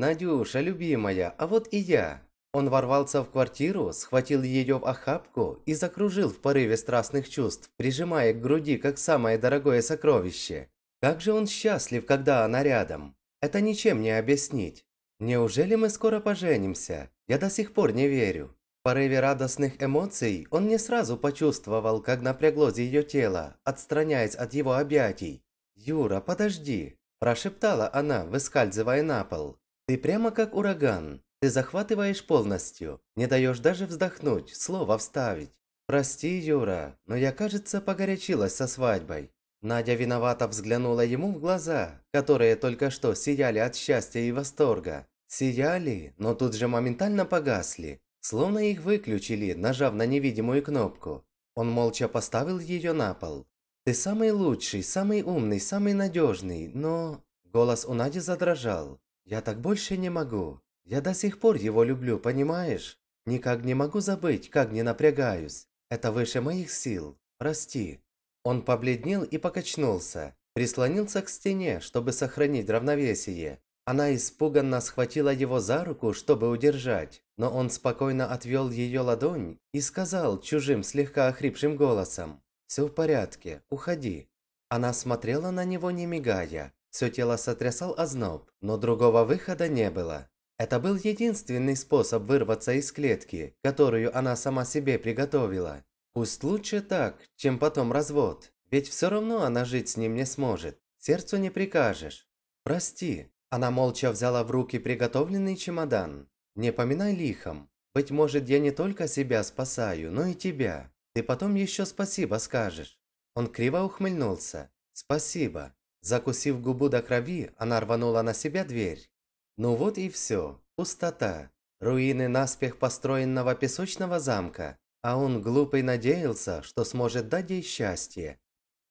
«Надюша, любимая, а вот и я!» Он ворвался в квартиру, схватил ее в охапку и закружил в порыве страстных чувств, прижимая к груди как самое дорогое сокровище. Как же он счастлив, когда она рядом. Это ничем не объяснить. Неужели мы скоро поженимся? Я до сих пор не верю. В порыве радостных эмоций он не сразу почувствовал, как напряглось ее тело, отстраняясь от его объятий. «Юра, подожди!» – прошептала она, выскальзывая на пол. Ты прямо как ураган. Ты захватываешь полностью, не даешь даже вздохнуть, слово вставить. Прости, Юра, но я, кажется, погорячилась со свадьбой. Надя виновато взглянула ему в глаза, которые только что сияли от счастья и восторга. Сияли, но тут же моментально погасли, словно их выключили, нажав на невидимую кнопку. Он молча поставил ее на пол. «Ты самый лучший, самый умный, самый надежный, но...» Голос у Нади задрожал. Я так больше не могу. Я до сих пор его люблю, понимаешь? Никак не могу забыть, как не напрягаюсь. Это выше моих сил. Прости. Он побледнел и покачнулся, прислонился к стене, чтобы сохранить равновесие. Она испуганно схватила его за руку, чтобы удержать, но он спокойно отвел ее ладонь и сказал чужим, слегка охрипшим голосом, «Все в порядке, уходи». Она смотрела на него, не мигая, все тело сотрясал озноб, но другого выхода не было. Это был единственный способ вырваться из клетки, которую она сама себе приготовила. Пусть лучше так, чем потом развод, ведь все равно она жить с ним не сможет, сердцу не прикажешь. Прости. Она молча взяла в руки приготовленный чемодан. Не поминай лихом. Быть может, я не только себя спасаю, но и тебя. Ты потом еще спасибо скажешь. Он криво ухмыльнулся. Спасибо. Закусив губу до крови, она рванула на себя дверь. Ну вот и все. Пустота. Руины наспех построенного песочного замка. А он глупый надеялся, что сможет дать ей счастье.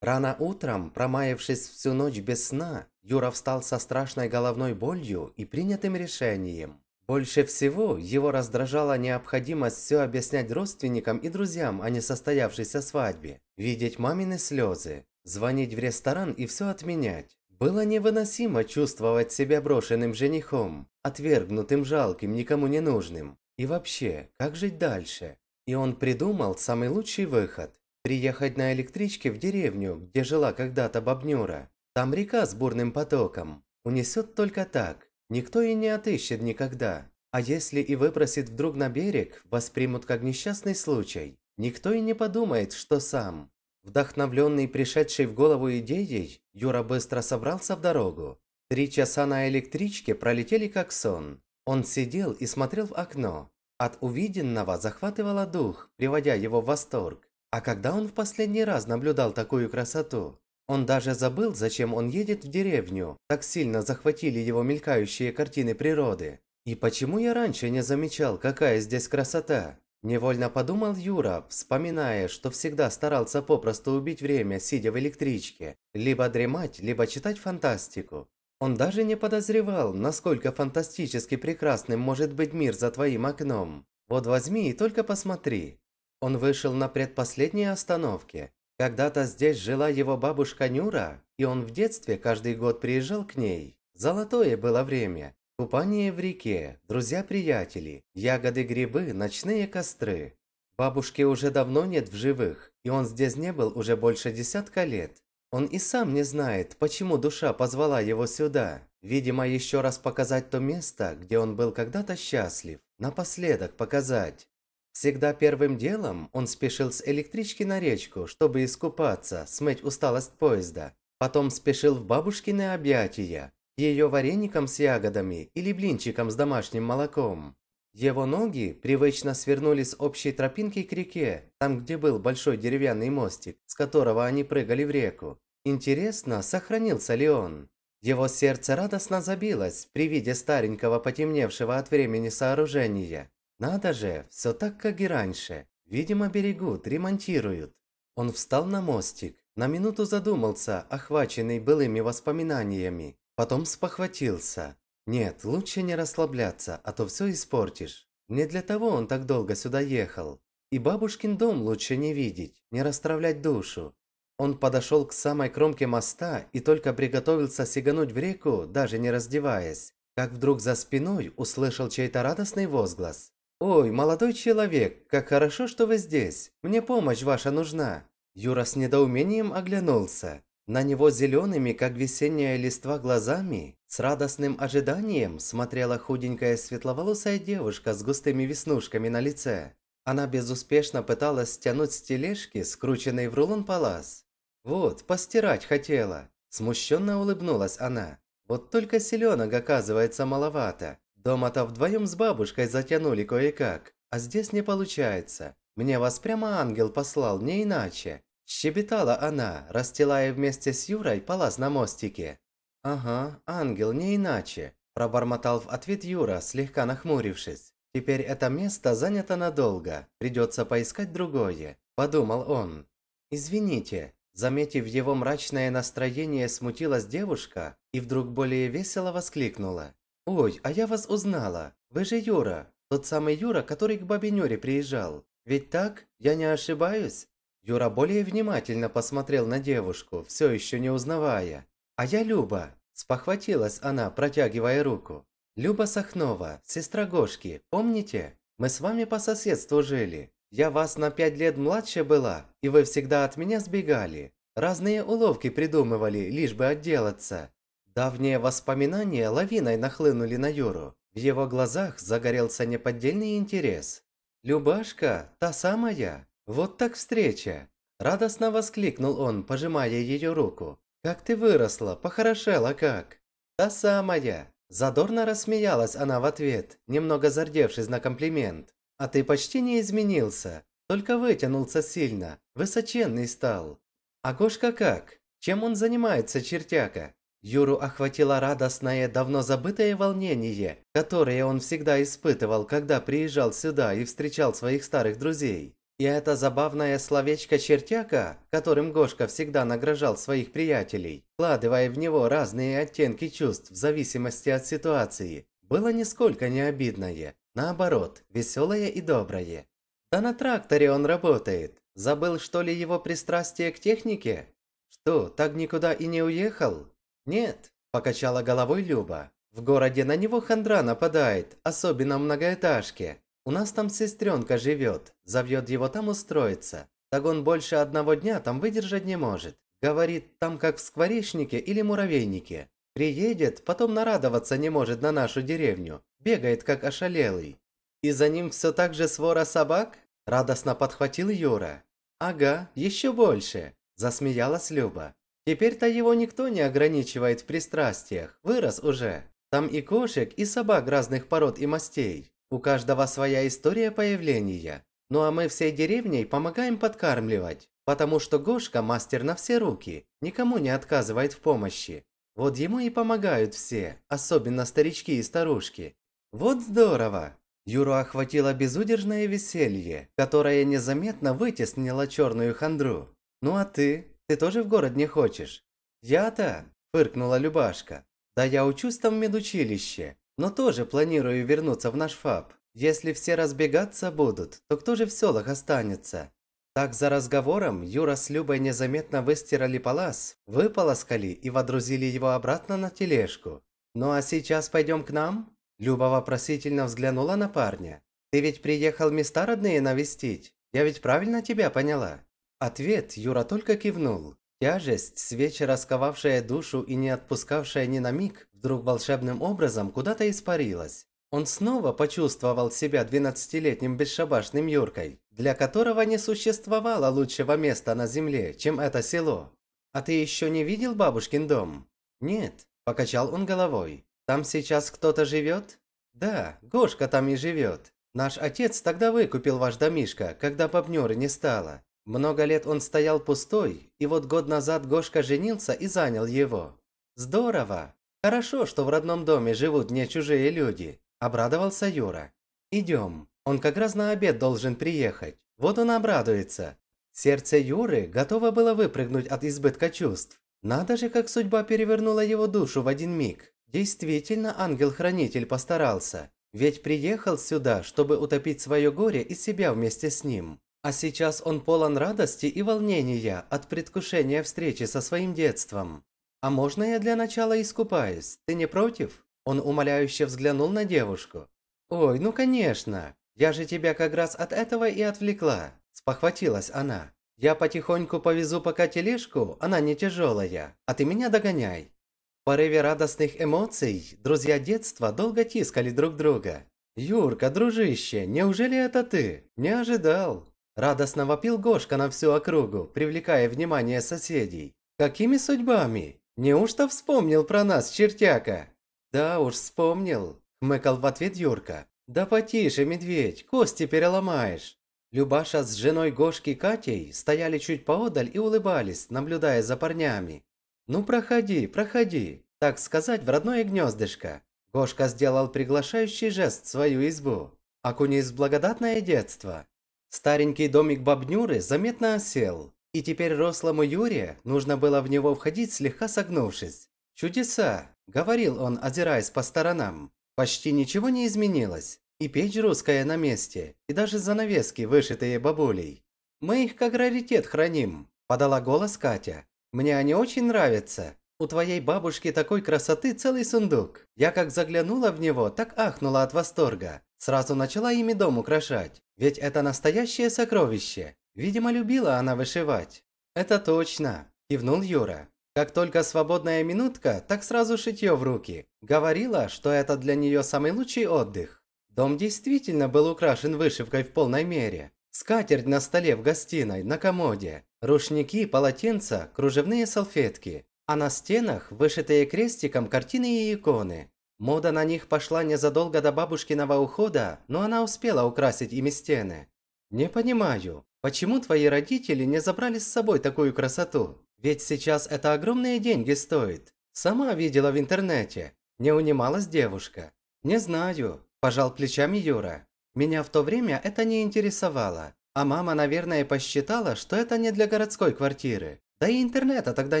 Рано утром, промаявшись всю ночь без сна, Юра встал со страшной головной болью и принятым решением. Больше всего его раздражала необходимость все объяснять родственникам и друзьям о несостоявшейся свадьбе, видеть мамины слезы, Звонить в ресторан и все отменять. Было невыносимо чувствовать себя брошенным женихом, отвергнутым жалким, никому не нужным. И вообще, как жить дальше? И он придумал самый лучший выход. Приехать на электричке в деревню, где жила когда-то бабнюра. Там река с бурным потоком. Унесет только так. Никто и не отыщет никогда. А если и выпросит вдруг на берег, воспримут как несчастный случай. Никто и не подумает, что сам. Вдохновленный пришедшей в голову идеей, Юра быстро собрался в дорогу. Три часа на электричке пролетели как сон. Он сидел и смотрел в окно. От увиденного захватывало дух, приводя его в восторг. А когда он в последний раз наблюдал такую красоту? Он даже забыл, зачем он едет в деревню. Так сильно захватили его мелькающие картины природы. И почему я раньше не замечал, какая здесь красота? Невольно подумал Юра, вспоминая, что всегда старался попросту убить время, сидя в электричке, либо дремать, либо читать фантастику. Он даже не подозревал, насколько фантастически прекрасным может быть мир за твоим окном. Вот возьми и только посмотри. Он вышел на предпоследней остановке. Когда-то здесь жила его бабушка Нюра, и он в детстве каждый год приезжал к ней. Золотое было время. Купание в реке, друзья-приятели, ягоды-грибы, ночные костры. Бабушки уже давно нет в живых, и он здесь не был уже больше десятка лет. Он и сам не знает, почему душа позвала его сюда. Видимо, еще раз показать то место, где он был когда-то счастлив. Напоследок показать. Всегда первым делом он спешил с электрички на речку, чтобы искупаться, смыть усталость поезда. Потом спешил в бабушкины объятия, ее вареником с ягодами или блинчиком с домашним молоком. Его ноги привычно свернули с общей тропинки к реке, там, где был большой деревянный мостик, с которого они прыгали в реку. Интересно, сохранился ли он? Его сердце радостно забилось при виде старенького потемневшего от времени сооружения. Надо же, все так, как и раньше. Видимо, берегут, ремонтируют. Он встал на мостик, на минуту задумался, охваченный былыми воспоминаниями. Потом спохватился. Нет, лучше не расслабляться, а то все испортишь. Не для того он так долго сюда ехал. И бабушкин дом лучше не видеть, не расстравлять душу. Он подошел к самой кромке моста и только приготовился сигануть в реку, даже не раздеваясь, как вдруг за спиной услышал чей-то радостный возглас. «Ой, молодой человек, как хорошо, что вы здесь! Мне помощь ваша нужна!» Юра с недоумением оглянулся. На него зелеными, как весенняя листва, глазами с радостным ожиданием смотрела худенькая светловолосая девушка с густыми веснушками на лице. Она безуспешно пыталась стянуть с тележки скрученный в рулон палас. «Вот, постирать хотела!» Смущенно улыбнулась она. «Вот только селенок, оказывается, маловато. Дома-то вдвоем с бабушкой затянули кое-как, а здесь не получается. Мне вас прямо ангел послал, не иначе. Щебетала она, расстилая вместе с Юрой палас на мостике. «Ага, ангел, не иначе», – пробормотал в ответ Юра, слегка нахмурившись. «Теперь это место занято надолго, придется поискать другое», – подумал он. «Извините», – заметив его мрачное настроение, смутилась девушка и вдруг более весело воскликнула. «Ой, а я вас узнала. Вы же Юра, тот самый Юра, который к бабе Нюре приезжал. Ведь так? Я не ошибаюсь?» Юра более внимательно посмотрел на девушку, все еще не узнавая. «А я Люба!» – спохватилась она, протягивая руку. «Люба Сахнова, сестра Гошки, помните? Мы с вами по соседству жили. Я вас на пять лет младше была, и вы всегда от меня сбегали. Разные уловки придумывали, лишь бы отделаться». Давние воспоминания лавиной нахлынули на Юру. В его глазах загорелся неподдельный интерес. «Любашка, та самая?» «Вот так встреча!» – радостно воскликнул он, пожимая ее руку. «Как ты выросла, похорошела как!» «Та самая!» Задорно рассмеялась она в ответ, немного зардевшись на комплимент. «А ты почти не изменился, только вытянулся сильно, высоченный стал. А кошка как? Чем он занимается, чертяка?» Юру охватило радостное, давно забытое волнение, которое он всегда испытывал, когда приезжал сюда и встречал своих старых друзей. И это забавное словечко «чертяка», которым Гошка всегда награждал своих приятелей, вкладывая в него разные оттенки чувств в зависимости от ситуации, было нисколько не обидное. Наоборот, веселое и доброе. Да на тракторе он работает. Забыл, что ли, его пристрастие к технике? Что, так никуда и не уехал? Нет, покачала головой Люба. В городе на него хандра нападает, особенно многоэтажке. У нас там сестренка живет, завьет его там устроиться. Так он больше одного дня там выдержать не может. Говорит, там как в скворечнике или муравейнике. Приедет, потом нарадоваться не может на нашу деревню. Бегает, как ошалелый. И за ним все так же свора собак? Радостно подхватил Юра. Ага, еще больше. Засмеялась Люба. Теперь-то его никто не ограничивает в пристрастиях. Вырос уже. Там и кошек, и собак разных пород и мастей. У каждого своя история появления. Ну а мы всей деревней помогаем подкармливать, потому что Гошка мастер на все руки, никому не отказывает в помощи. Вот ему и помогают все, особенно старички и старушки. Вот здорово! Юру охватило безудержное веселье, которое незаметно вытеснило черную хандру. «Ну а ты? Ты тоже в город не хочешь?» «Я-то?» – фыркнула Любашка. «Да я учусь там в медучилище. Но тоже планирую вернуться в наш фаб. Если все разбегаться будут, то кто же в селах останется? Так за разговором Юра с Любой незаметно выстирали палас, выполоскали и водрузили его обратно на тележку. «Ну а сейчас пойдем к нам?» Люба вопросительно взглянула на парня. «Ты ведь приехал места родные навестить? Я ведь правильно тебя поняла?» Ответ Юра только кивнул. Тяжесть, с вечера сковавшая душу и не отпускавшая ни на миг, вдруг волшебным образом куда-то испарилась. Он снова почувствовал себя двенадцатилетним бесшабашным Юркой, для которого не существовало лучшего места на земле, чем это село. «А ты еще не видел бабушкин дом?» «Нет», – покачал он головой. «Там сейчас кто-то живет?» «Да, Гошка там и живет. Наш отец тогда выкупил ваш домишко, когда бобнёры не стало. Много лет он стоял пустой, и вот год назад Гошка женился и занял его. Здорово! Хорошо, что в родном доме живут не чужие люди, обрадовался Юра. Идем, он как раз на обед должен приехать, вот он обрадуется. Сердце Юры готово было выпрыгнуть от избытка чувств. Надо же, как судьба перевернула его душу в один миг. Действительно, ангел-хранитель постарался. Ведь приехал сюда, чтобы утопить свое горе и себя вместе с ним. А сейчас он полон радости и волнения от предвкушения встречи со своим детством. «А можно я для начала искупаюсь? Ты не против?» Он умоляюще взглянул на девушку. «Ой, ну конечно! Я же тебя как раз от этого и отвлекла!» Спохватилась она. «Я потихоньку повезу пока тележку, она не тяжелая, а ты меня догоняй!» В порыве радостных эмоций друзья детства долго тискали друг друга. «Юрка, дружище, неужели это ты? Не ожидал!» Радостно вопил Гошка на всю округу, привлекая внимание соседей. «Какими судьбами? Неужто вспомнил про нас, чертяка?» «Да уж, вспомнил», – хмыкал в ответ Юрка. «Да потише, медведь, кости переломаешь». Любаша с женой Гошки Катей стояли чуть поодаль и улыбались, наблюдая за парнями. «Ну проходи, проходи», так сказать, в родное гнездышко. Гошка сделал приглашающий жест в свою избу. Окунись в благодатное детство. Старенький домик бабнюры заметно осел, и теперь рослому Юре нужно было в него входить, слегка согнувшись. «Чудеса!» – говорил он, озираясь по сторонам. «Почти ничего не изменилось. И печь русская на месте, и даже занавески, вышитые бабулей. Мы их как раритет храним», – подала голос Катя. «Мне они очень нравятся. У твоей бабушки такой красоты целый сундук. Я как заглянула в него, так ахнула от восторга. Сразу начала ими дом украшать. Ведь это настоящее сокровище. Видимо, любила она вышивать. Это точно, кивнул Юра. Как только свободная минутка, так сразу шитье в руки. Говорила, что это для нее самый лучший отдых. Дом действительно был украшен вышивкой в полной мере. Скатерть на столе в гостиной, на комоде. Рушники, полотенца, кружевные салфетки. А на стенах вышитые крестиком картины и иконы. Мода на них пошла незадолго до бабушкиного ухода, но она успела украсить ими стены. Не понимаю, почему твои родители не забрали с собой такую красоту? Ведь сейчас это огромные деньги стоит. Сама видела в интернете. Не унималась девушка. Не знаю, пожал плечами Юра. Меня в то время это не интересовало. А мама, наверное, посчитала, что это не для городской квартиры. Да и интернета тогда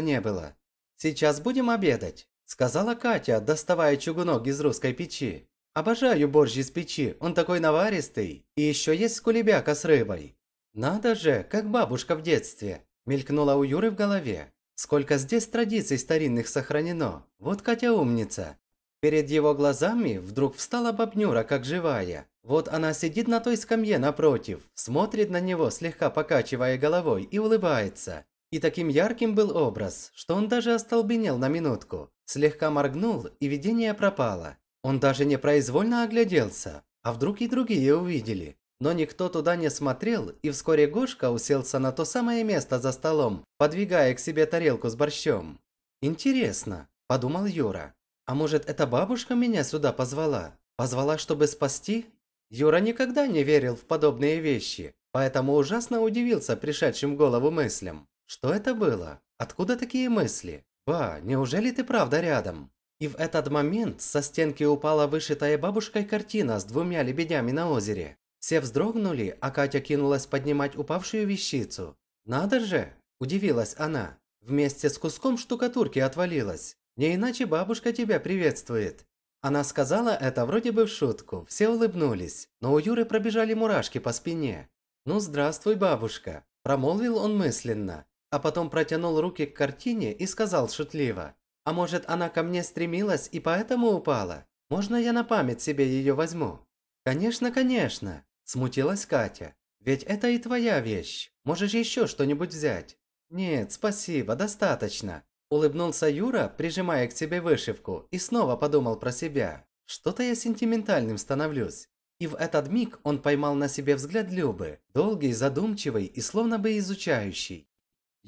не было. «Сейчас будем обедать», – сказала Катя, доставая чугунок из русской печи. «Обожаю борщ из печи, он такой наваристый. И еще есть скулебяка с рыбой». «Надо же, как бабушка в детстве», – мелькнула у Юры в голове. «Сколько здесь традиций старинных сохранено. Вот Катя умница». Перед его глазами вдруг встала бабнюра, как живая. Вот она сидит на той скамье напротив, смотрит на него, слегка покачивая головой, и улыбается. И таким ярким был образ, что он даже остолбенел на минутку, слегка моргнул, и видение пропало. Он даже непроизвольно огляделся, а вдруг и другие увидели. Но никто туда не смотрел, и вскоре Гошка уселся на то самое место за столом, подвигая к себе тарелку с борщом. «Интересно», – подумал Юра. «А может, эта бабушка меня сюда позвала? Позвала, чтобы спасти?» Юра никогда не верил в подобные вещи, поэтому ужасно удивился пришедшим в голову мыслям. Что это было? Откуда такие мысли? Ба, неужели ты правда рядом? И в этот момент со стенки упала вышитая бабушкой картина с двумя лебедями на озере. Все вздрогнули, а Катя кинулась поднимать упавшую вещицу. «Надо же!» – удивилась она. «Вместе с куском штукатурки отвалилась. Не иначе бабушка тебя приветствует». Она сказала это вроде бы в шутку, все улыбнулись, но у Юры пробежали мурашки по спине. «Ну здравствуй, бабушка», – промолвил он мысленно а потом протянул руки к картине и сказал шутливо. «А может, она ко мне стремилась и поэтому упала? Можно я на память себе ее возьму?» «Конечно, конечно!» – смутилась Катя. «Ведь это и твоя вещь. Можешь еще что-нибудь взять?» «Нет, спасибо, достаточно!» – улыбнулся Юра, прижимая к себе вышивку, и снова подумал про себя. «Что-то я сентиментальным становлюсь». И в этот миг он поймал на себе взгляд Любы, долгий, задумчивый и словно бы изучающий.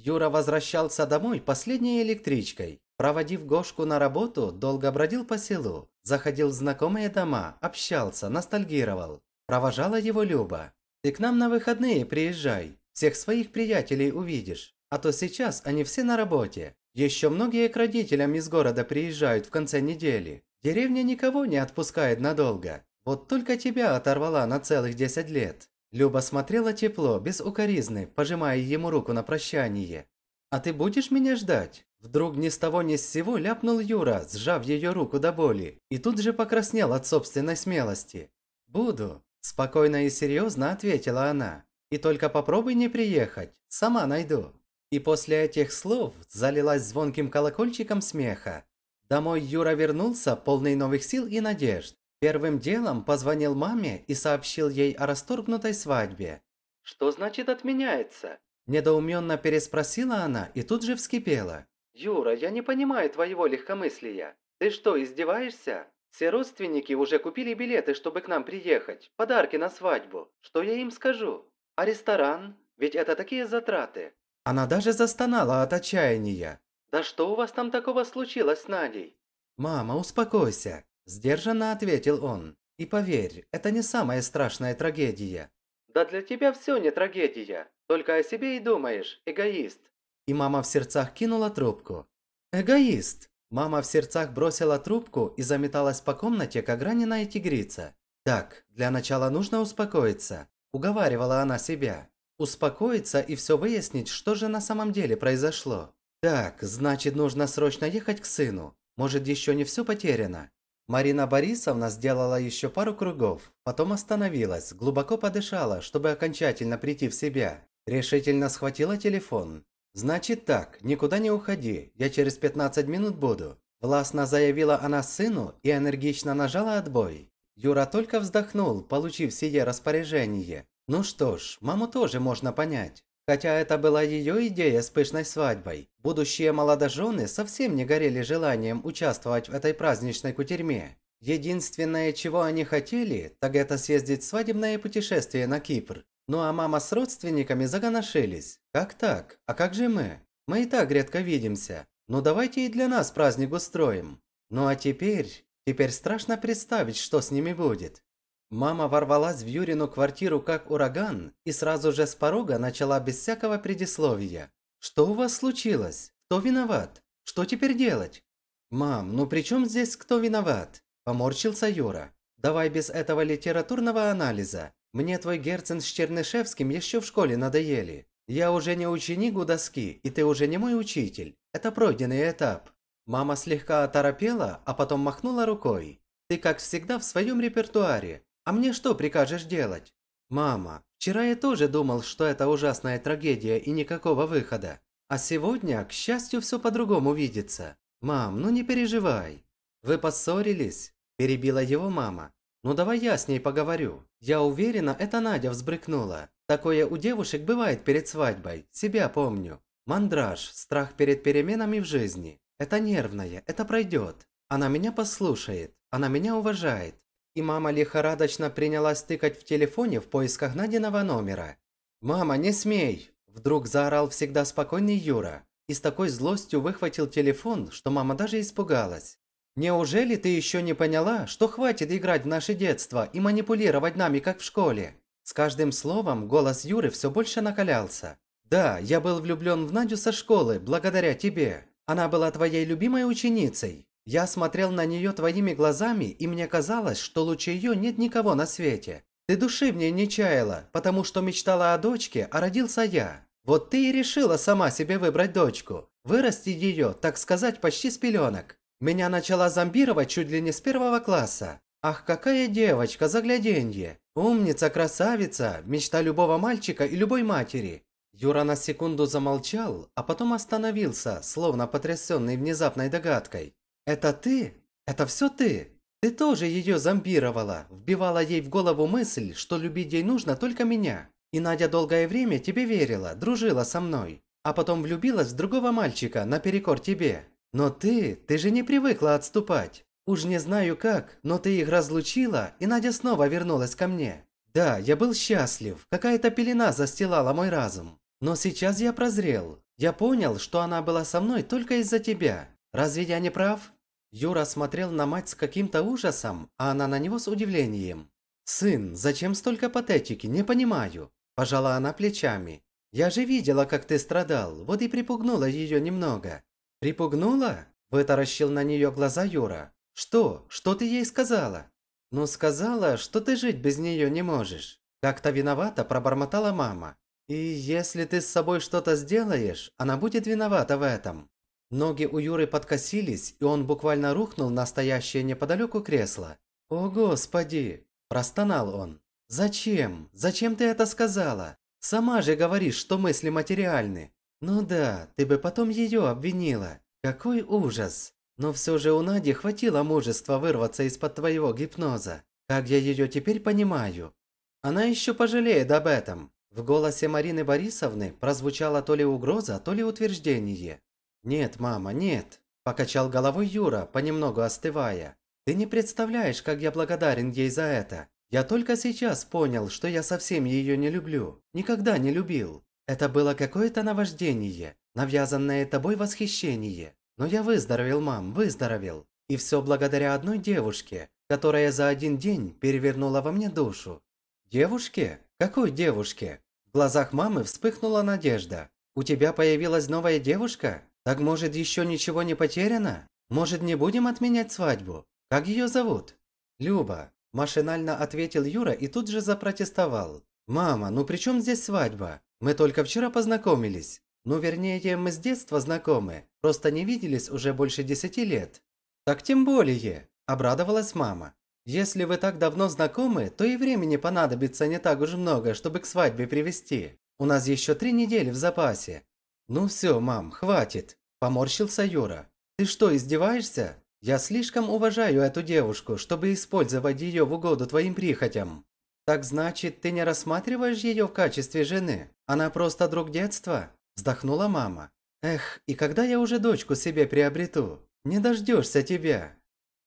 Юра возвращался домой последней электричкой. Проводив Гошку на работу, долго бродил по селу, заходил в знакомые дома, общался, ностальгировал. Провожала его Люба. «Ты к нам на выходные приезжай, всех своих приятелей увидишь, а то сейчас они все на работе. Еще многие к родителям из города приезжают в конце недели. Деревня никого не отпускает надолго, вот только тебя оторвала на целых 10 лет. Люба смотрела тепло, без укоризны, пожимая ему руку на прощание. «А ты будешь меня ждать?» Вдруг ни с того ни с сего ляпнул Юра, сжав ее руку до боли, и тут же покраснел от собственной смелости. «Буду», – спокойно и серьезно ответила она. «И только попробуй не приехать, сама найду». И после этих слов залилась звонким колокольчиком смеха. Домой Юра вернулся, полный новых сил и надежд. Первым делом позвонил маме и сообщил ей о расторгнутой свадьбе. «Что значит отменяется?» Недоуменно переспросила она и тут же вскипела. «Юра, я не понимаю твоего легкомыслия. Ты что, издеваешься? Все родственники уже купили билеты, чтобы к нам приехать, подарки на свадьбу. Что я им скажу? А ресторан? Ведь это такие затраты». Она даже застонала от отчаяния. «Да что у вас там такого случилось с Надей?» «Мама, успокойся. Сдержанно ответил он. И поверь, это не самая страшная трагедия. Да для тебя все не трагедия. Только о себе и думаешь, эгоист. И мама в сердцах кинула трубку. Эгоист! Мама в сердцах бросила трубку и заметалась по комнате, как раненая тигрица. Так, для начала нужно успокоиться. Уговаривала она себя. Успокоиться и все выяснить, что же на самом деле произошло. Так, значит, нужно срочно ехать к сыну. Может, еще не все потеряно. Марина Борисовна сделала еще пару кругов, потом остановилась, глубоко подышала, чтобы окончательно прийти в себя. Решительно схватила телефон. «Значит так, никуда не уходи, я через 15 минут буду». Властно заявила она сыну и энергично нажала отбой. Юра только вздохнул, получив сие распоряжение. Ну что ж, маму тоже можно понять. Хотя это была ее идея с пышной свадьбой, будущие молодожены совсем не горели желанием участвовать в этой праздничной кутерьме. Единственное, чего они хотели, так это съездить в свадебное путешествие на Кипр. Ну а мама с родственниками загоношились. Как так? А как же мы? Мы и так редко видимся. Ну давайте и для нас праздник устроим. Ну а теперь... Теперь страшно представить, что с ними будет. Мама ворвалась в Юрину квартиру как ураган и сразу же с порога начала без всякого предисловия. «Что у вас случилось? Кто виноват? Что теперь делать?» «Мам, ну при чем здесь кто виноват?» – поморщился Юра. «Давай без этого литературного анализа. Мне твой Герцен с Чернышевским еще в школе надоели. Я уже не ученик у доски, и ты уже не мой учитель. Это пройденный этап». Мама слегка оторопела, а потом махнула рукой. «Ты, как всегда, в своем репертуаре. А мне что прикажешь делать? Мама, вчера я тоже думал, что это ужасная трагедия и никакого выхода. А сегодня, к счастью, все по-другому видится. Мам, ну не переживай. Вы поссорились? Перебила его мама. Ну давай я с ней поговорю. Я уверена, это Надя взбрыкнула. Такое у девушек бывает перед свадьбой, себя помню. Мандраж, страх перед переменами в жизни. Это нервное, это пройдет. Она меня послушает, она меня уважает и мама лихорадочно принялась тыкать в телефоне в поисках найденного номера. «Мама, не смей!» – вдруг заорал всегда спокойный Юра и с такой злостью выхватил телефон, что мама даже испугалась. «Неужели ты еще не поняла, что хватит играть в наше детство и манипулировать нами, как в школе?» С каждым словом голос Юры все больше накалялся. «Да, я был влюблен в Надю со школы, благодаря тебе. Она была твоей любимой ученицей. Я смотрел на нее твоими глазами, и мне казалось, что лучше ее нет никого на свете. Ты души в ней не чаяла, потому что мечтала о дочке, а родился я. Вот ты и решила сама себе выбрать дочку. Вырасти ее, так сказать, почти с пеленок. Меня начала зомбировать чуть ли не с первого класса. Ах, какая девочка, загляденье. Умница, красавица, мечта любого мальчика и любой матери. Юра на секунду замолчал, а потом остановился, словно потрясенный внезапной догадкой. «Это ты? Это все ты? Ты тоже ее зомбировала, вбивала ей в голову мысль, что любить ей нужно только меня. И Надя долгое время тебе верила, дружила со мной, а потом влюбилась в другого мальчика наперекор тебе. Но ты, ты же не привыкла отступать. Уж не знаю как, но ты их разлучила, и Надя снова вернулась ко мне. Да, я был счастлив, какая-то пелена застилала мой разум. Но сейчас я прозрел. Я понял, что она была со мной только из-за тебя. Разве я не прав?» Юра смотрел на мать с каким-то ужасом, а она на него с удивлением. «Сын, зачем столько патетики? Не понимаю!» – пожала она плечами. «Я же видела, как ты страдал, вот и припугнула ее немного». «Припугнула?» – вытаращил на нее глаза Юра. «Что? Что ты ей сказала?» «Ну, сказала, что ты жить без нее не можешь». Как-то виновата пробормотала мама. «И если ты с собой что-то сделаешь, она будет виновата в этом. Ноги у Юры подкосились, и он буквально рухнул на стоящее неподалеку кресло. «О, Господи!» – простонал он. «Зачем? Зачем ты это сказала? Сама же говоришь, что мысли материальны. Ну да, ты бы потом ее обвинила. Какой ужас! Но все же у Нади хватило мужества вырваться из-под твоего гипноза. Как я ее теперь понимаю? Она еще пожалеет об этом». В голосе Марины Борисовны прозвучала то ли угроза, то ли утверждение. «Нет, мама, нет!» – покачал головой Юра, понемногу остывая. «Ты не представляешь, как я благодарен ей за это. Я только сейчас понял, что я совсем ее не люблю. Никогда не любил. Это было какое-то наваждение, навязанное тобой восхищение. Но я выздоровел, мам, выздоровел. И все благодаря одной девушке, которая за один день перевернула во мне душу. Девушке? Какой девушке? В глазах мамы вспыхнула надежда. У тебя появилась новая девушка? Так может, еще ничего не потеряно? Может, не будем отменять свадьбу? Как ее зовут? Люба. Машинально ответил Юра и тут же запротестовал. «Мама, ну при чем здесь свадьба? Мы только вчера познакомились. Ну, вернее, мы с детства знакомы, просто не виделись уже больше десяти лет». «Так тем более», – обрадовалась мама. «Если вы так давно знакомы, то и времени понадобится не так уж много, чтобы к свадьбе привести. У нас еще три недели в запасе». «Ну все, мам, хватит. Поморщился Юра. «Ты что, издеваешься? Я слишком уважаю эту девушку, чтобы использовать ее в угоду твоим прихотям. Так значит, ты не рассматриваешь ее в качестве жены? Она просто друг детства?» Вздохнула мама. «Эх, и когда я уже дочку себе приобрету? Не дождешься тебя!»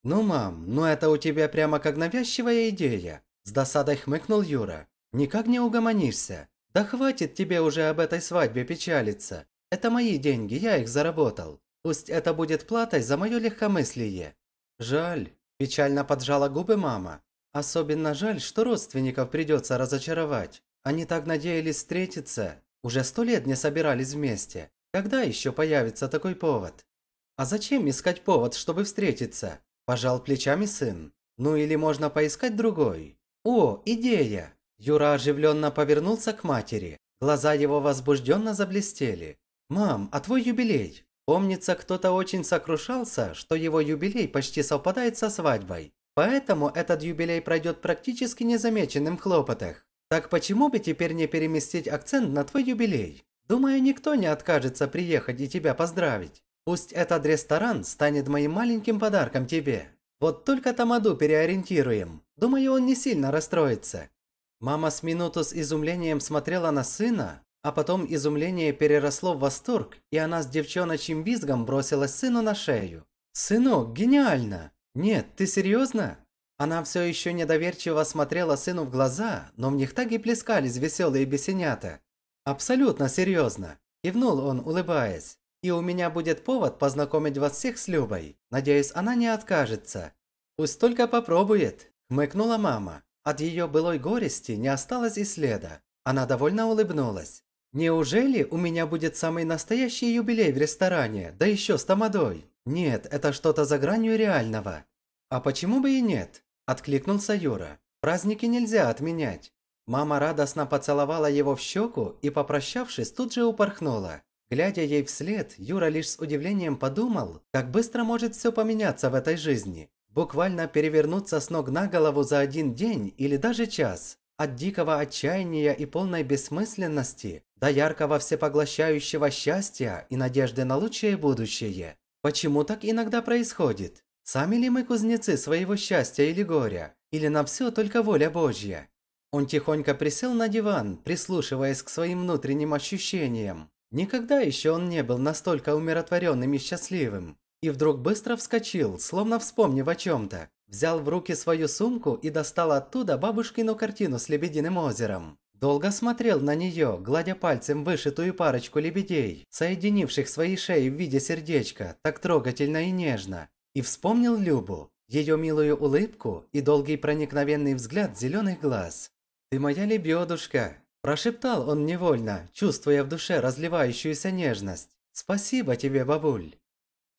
«Ну, мам, ну это у тебя прямо как навязчивая идея!» С досадой хмыкнул Юра. «Никак не угомонишься. Да хватит тебе уже об этой свадьбе печалиться. Это мои деньги, я их заработал. Пусть это будет платой за мое легкомыслие. Жаль, печально поджала губы мама. Особенно жаль, что родственников придется разочаровать. Они так надеялись встретиться. Уже сто лет не собирались вместе. Когда еще появится такой повод? А зачем искать повод, чтобы встретиться? Пожал плечами сын. Ну или можно поискать другой. О, идея! Юра оживленно повернулся к матери. Глаза его возбужденно заблестели. «Мам, а твой юбилей? Помнится, кто-то очень сокрушался, что его юбилей почти совпадает со свадьбой. Поэтому этот юбилей пройдет практически незамеченным в хлопотах. Так почему бы теперь не переместить акцент на твой юбилей? Думаю, никто не откажется приехать и тебя поздравить. Пусть этот ресторан станет моим маленьким подарком тебе. Вот только Тамаду переориентируем. Думаю, он не сильно расстроится». Мама с минуту с изумлением смотрела на сына, а потом изумление переросло в восторг, и она с девчоночьим визгом бросилась сыну на шею. «Сынок, гениально! Нет, ты серьезно?» Она все еще недоверчиво смотрела сыну в глаза, но в них так и плескались веселые бесенята. «Абсолютно серьезно!» – кивнул он, улыбаясь. «И у меня будет повод познакомить вас всех с Любой. Надеюсь, она не откажется». «Пусть только попробует!» – хмыкнула мама. От ее былой горести не осталось и следа. Она довольно улыбнулась. Неужели у меня будет самый настоящий юбилей в ресторане, да еще с Тамадой? Нет, это что-то за гранью реального. А почему бы и нет? Откликнулся Юра. Праздники нельзя отменять. Мама радостно поцеловала его в щеку и, попрощавшись, тут же упорхнула. Глядя ей вслед, Юра лишь с удивлением подумал, как быстро может все поменяться в этой жизни. Буквально перевернуться с ног на голову за один день или даже час от дикого отчаяния и полной бессмысленности до яркого всепоглощающего счастья и надежды на лучшее будущее. Почему так иногда происходит? Сами ли мы кузнецы своего счастья или горя? Или на все только воля Божья? Он тихонько присел на диван, прислушиваясь к своим внутренним ощущениям. Никогда еще он не был настолько умиротворенным и счастливым. И вдруг быстро вскочил, словно вспомнив о чем-то. Взял в руки свою сумку и достал оттуда бабушкину картину с лебединым озером. Долго смотрел на нее, гладя пальцем вышитую парочку лебедей, соединивших свои шеи в виде сердечка, так трогательно и нежно. И вспомнил Любу, ее милую улыбку и долгий проникновенный взгляд зеленых глаз. «Ты моя лебедушка!» – прошептал он невольно, чувствуя в душе разливающуюся нежность. «Спасибо тебе, бабуль!»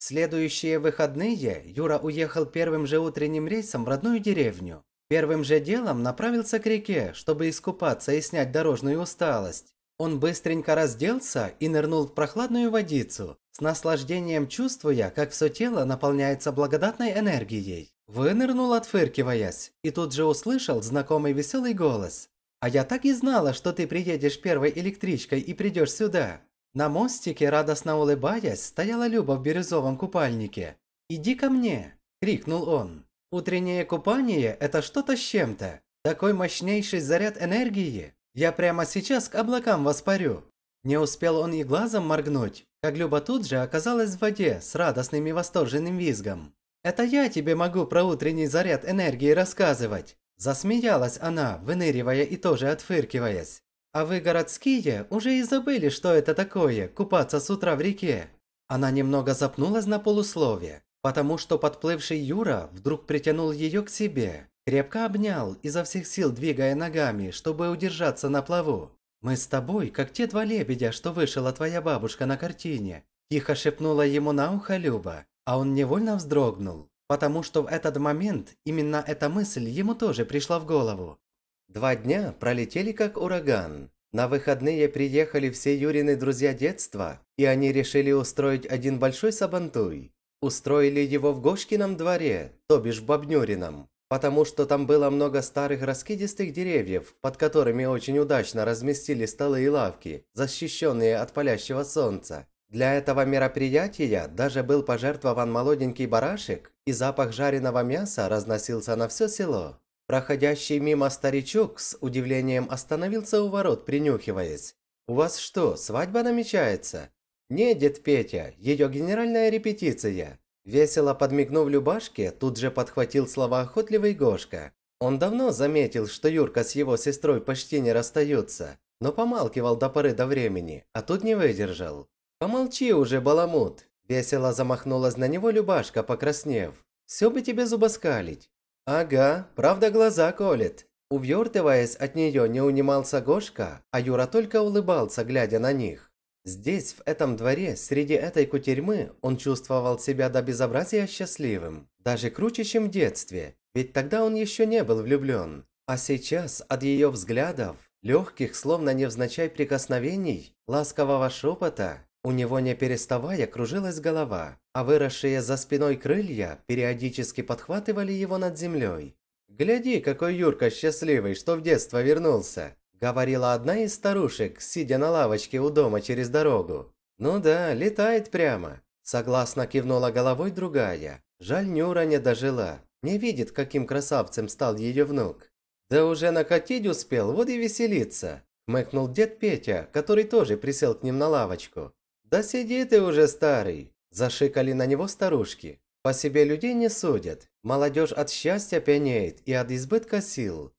Следующие выходные Юра уехал первым же утренним рейсом в родную деревню. Первым же делом направился к реке, чтобы искупаться и снять дорожную усталость. Он быстренько разделся и нырнул в прохладную водицу, с наслаждением чувствуя, как все тело наполняется благодатной энергией. Вынырнул, отфыркиваясь, и тут же услышал знакомый веселый голос. «А я так и знала, что ты приедешь первой электричкой и придешь сюда!» На мостике, радостно улыбаясь, стояла Люба в бирюзовом купальнике. «Иди ко мне!» – крикнул он. «Утреннее купание – это что-то с чем-то. Такой мощнейший заряд энергии. Я прямо сейчас к облакам воспарю». Не успел он и глазом моргнуть, как Люба тут же оказалась в воде с радостным и восторженным визгом. «Это я тебе могу про утренний заряд энергии рассказывать!» Засмеялась она, выныривая и тоже отфыркиваясь. А вы, городские, уже и забыли, что это такое – купаться с утра в реке. Она немного запнулась на полуслове, потому что подплывший Юра вдруг притянул ее к себе, крепко обнял, изо всех сил двигая ногами, чтобы удержаться на плаву. «Мы с тобой, как те два лебедя, что вышла твоя бабушка на картине», – тихо шепнула ему на ухо Люба, а он невольно вздрогнул, потому что в этот момент именно эта мысль ему тоже пришла в голову. Два дня пролетели как ураган. На выходные приехали все Юрины друзья детства, и они решили устроить один большой сабантуй. Устроили его в Гошкином дворе, то бишь в Бобнюрином, потому что там было много старых раскидистых деревьев, под которыми очень удачно разместили столы и лавки, защищенные от палящего солнца. Для этого мероприятия даже был пожертвован молоденький барашек, и запах жареного мяса разносился на все село. Проходящий мимо старичок с удивлением остановился у ворот, принюхиваясь. «У вас что, свадьба намечается?» «Не, дед Петя, ее генеральная репетиция». Весело подмигнув Любашке, тут же подхватил слова охотливый Гошка. Он давно заметил, что Юрка с его сестрой почти не расстаются, но помалкивал до поры до времени, а тут не выдержал. «Помолчи уже, баламут!» Весело замахнулась на него Любашка, покраснев. «Все бы тебе зубоскалить!» Ага, правда глаза колет. Увертываясь от нее, не унимался Гошка, а Юра только улыбался, глядя на них. Здесь, в этом дворе, среди этой кутерьмы, он чувствовал себя до безобразия счастливым, даже круче, чем в детстве, ведь тогда он еще не был влюблен. А сейчас от ее взглядов, легких, словно невзначай прикосновений, ласкового шепота, у него не переставая кружилась голова а выросшие за спиной крылья периодически подхватывали его над землей. «Гляди, какой Юрка счастливый, что в детство вернулся!» – говорила одна из старушек, сидя на лавочке у дома через дорогу. «Ну да, летает прямо!» – согласно кивнула головой другая. Жаль, Нюра не дожила. Не видит, каким красавцем стал ее внук. «Да уже накатить успел, вот и веселиться!» – хмыкнул дед Петя, который тоже присел к ним на лавочку. «Да сиди ты уже, старый!» Зашикали на него старушки. По себе людей не судят. Молодежь от счастья пьянеет и от избытка сил.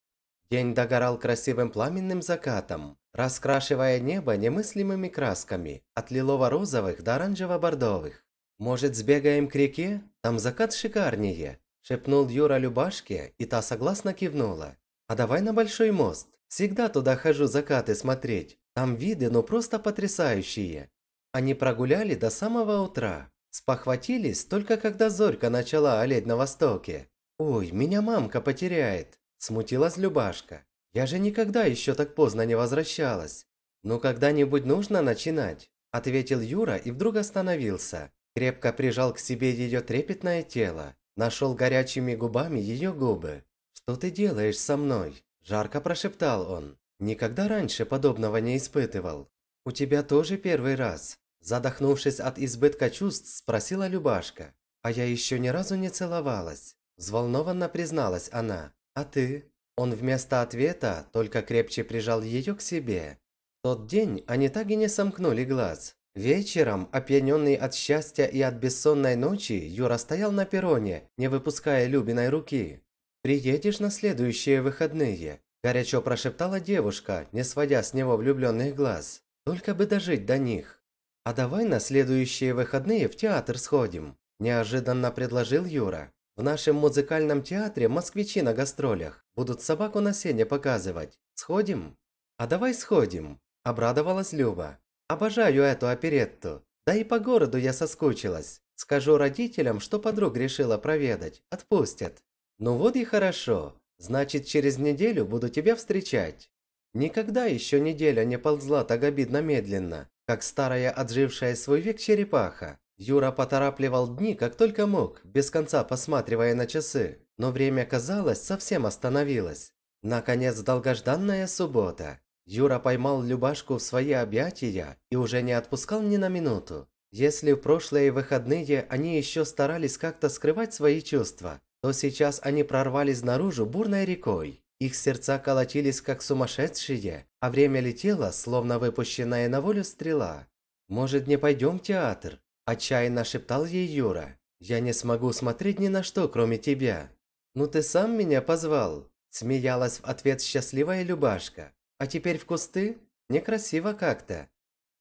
День догорал красивым пламенным закатом, раскрашивая небо немыслимыми красками, от лилово-розовых до оранжево-бордовых. «Может, сбегаем к реке? Там закат шикарнее», – шепнул Юра Любашке, и та согласно кивнула. «А давай на Большой мост. Всегда туда хожу закаты смотреть. Там виды, ну просто потрясающие. Они прогуляли до самого утра. Спохватились только когда зорька начала олеть на востоке. «Ой, меня мамка потеряет!» – смутилась Любашка. «Я же никогда еще так поздно не возвращалась!» «Ну, когда-нибудь нужно начинать!» – ответил Юра и вдруг остановился. Крепко прижал к себе ее трепетное тело. Нашел горячими губами ее губы. «Что ты делаешь со мной?» – жарко прошептал он. «Никогда раньше подобного не испытывал. У тебя тоже первый раз. Задохнувшись от избытка чувств, спросила Любашка. «А я еще ни разу не целовалась», – взволнованно призналась она. «А ты?» Он вместо ответа только крепче прижал ее к себе. В тот день они так и не сомкнули глаз. Вечером, опьяненный от счастья и от бессонной ночи, Юра стоял на перроне, не выпуская Любиной руки. «Приедешь на следующие выходные», – горячо прошептала девушка, не сводя с него влюбленных глаз. «Только бы дожить до них». «А давай на следующие выходные в театр сходим», – неожиданно предложил Юра. «В нашем музыкальном театре москвичи на гастролях будут собаку на сене показывать. Сходим?» «А давай сходим», – обрадовалась Люба. «Обожаю эту оперетту. Да и по городу я соскучилась. Скажу родителям, что подруг решила проведать. Отпустят». «Ну вот и хорошо. Значит, через неделю буду тебя встречать». Никогда еще неделя не ползла так обидно медленно как старая отжившая свой век черепаха. Юра поторапливал дни как только мог, без конца посматривая на часы, но время, казалось, совсем остановилось. Наконец, долгожданная суббота. Юра поймал Любашку в свои объятия и уже не отпускал ни на минуту. Если в прошлые выходные они еще старались как-то скрывать свои чувства, то сейчас они прорвались наружу бурной рекой. Их сердца колотились, как сумасшедшие, а время летело, словно выпущенная на волю стрела. «Может, не пойдем в театр?» – отчаянно шептал ей Юра. «Я не смогу смотреть ни на что, кроме тебя». «Ну ты сам меня позвал?» – смеялась в ответ счастливая Любашка. «А теперь в кусты? Некрасиво как-то».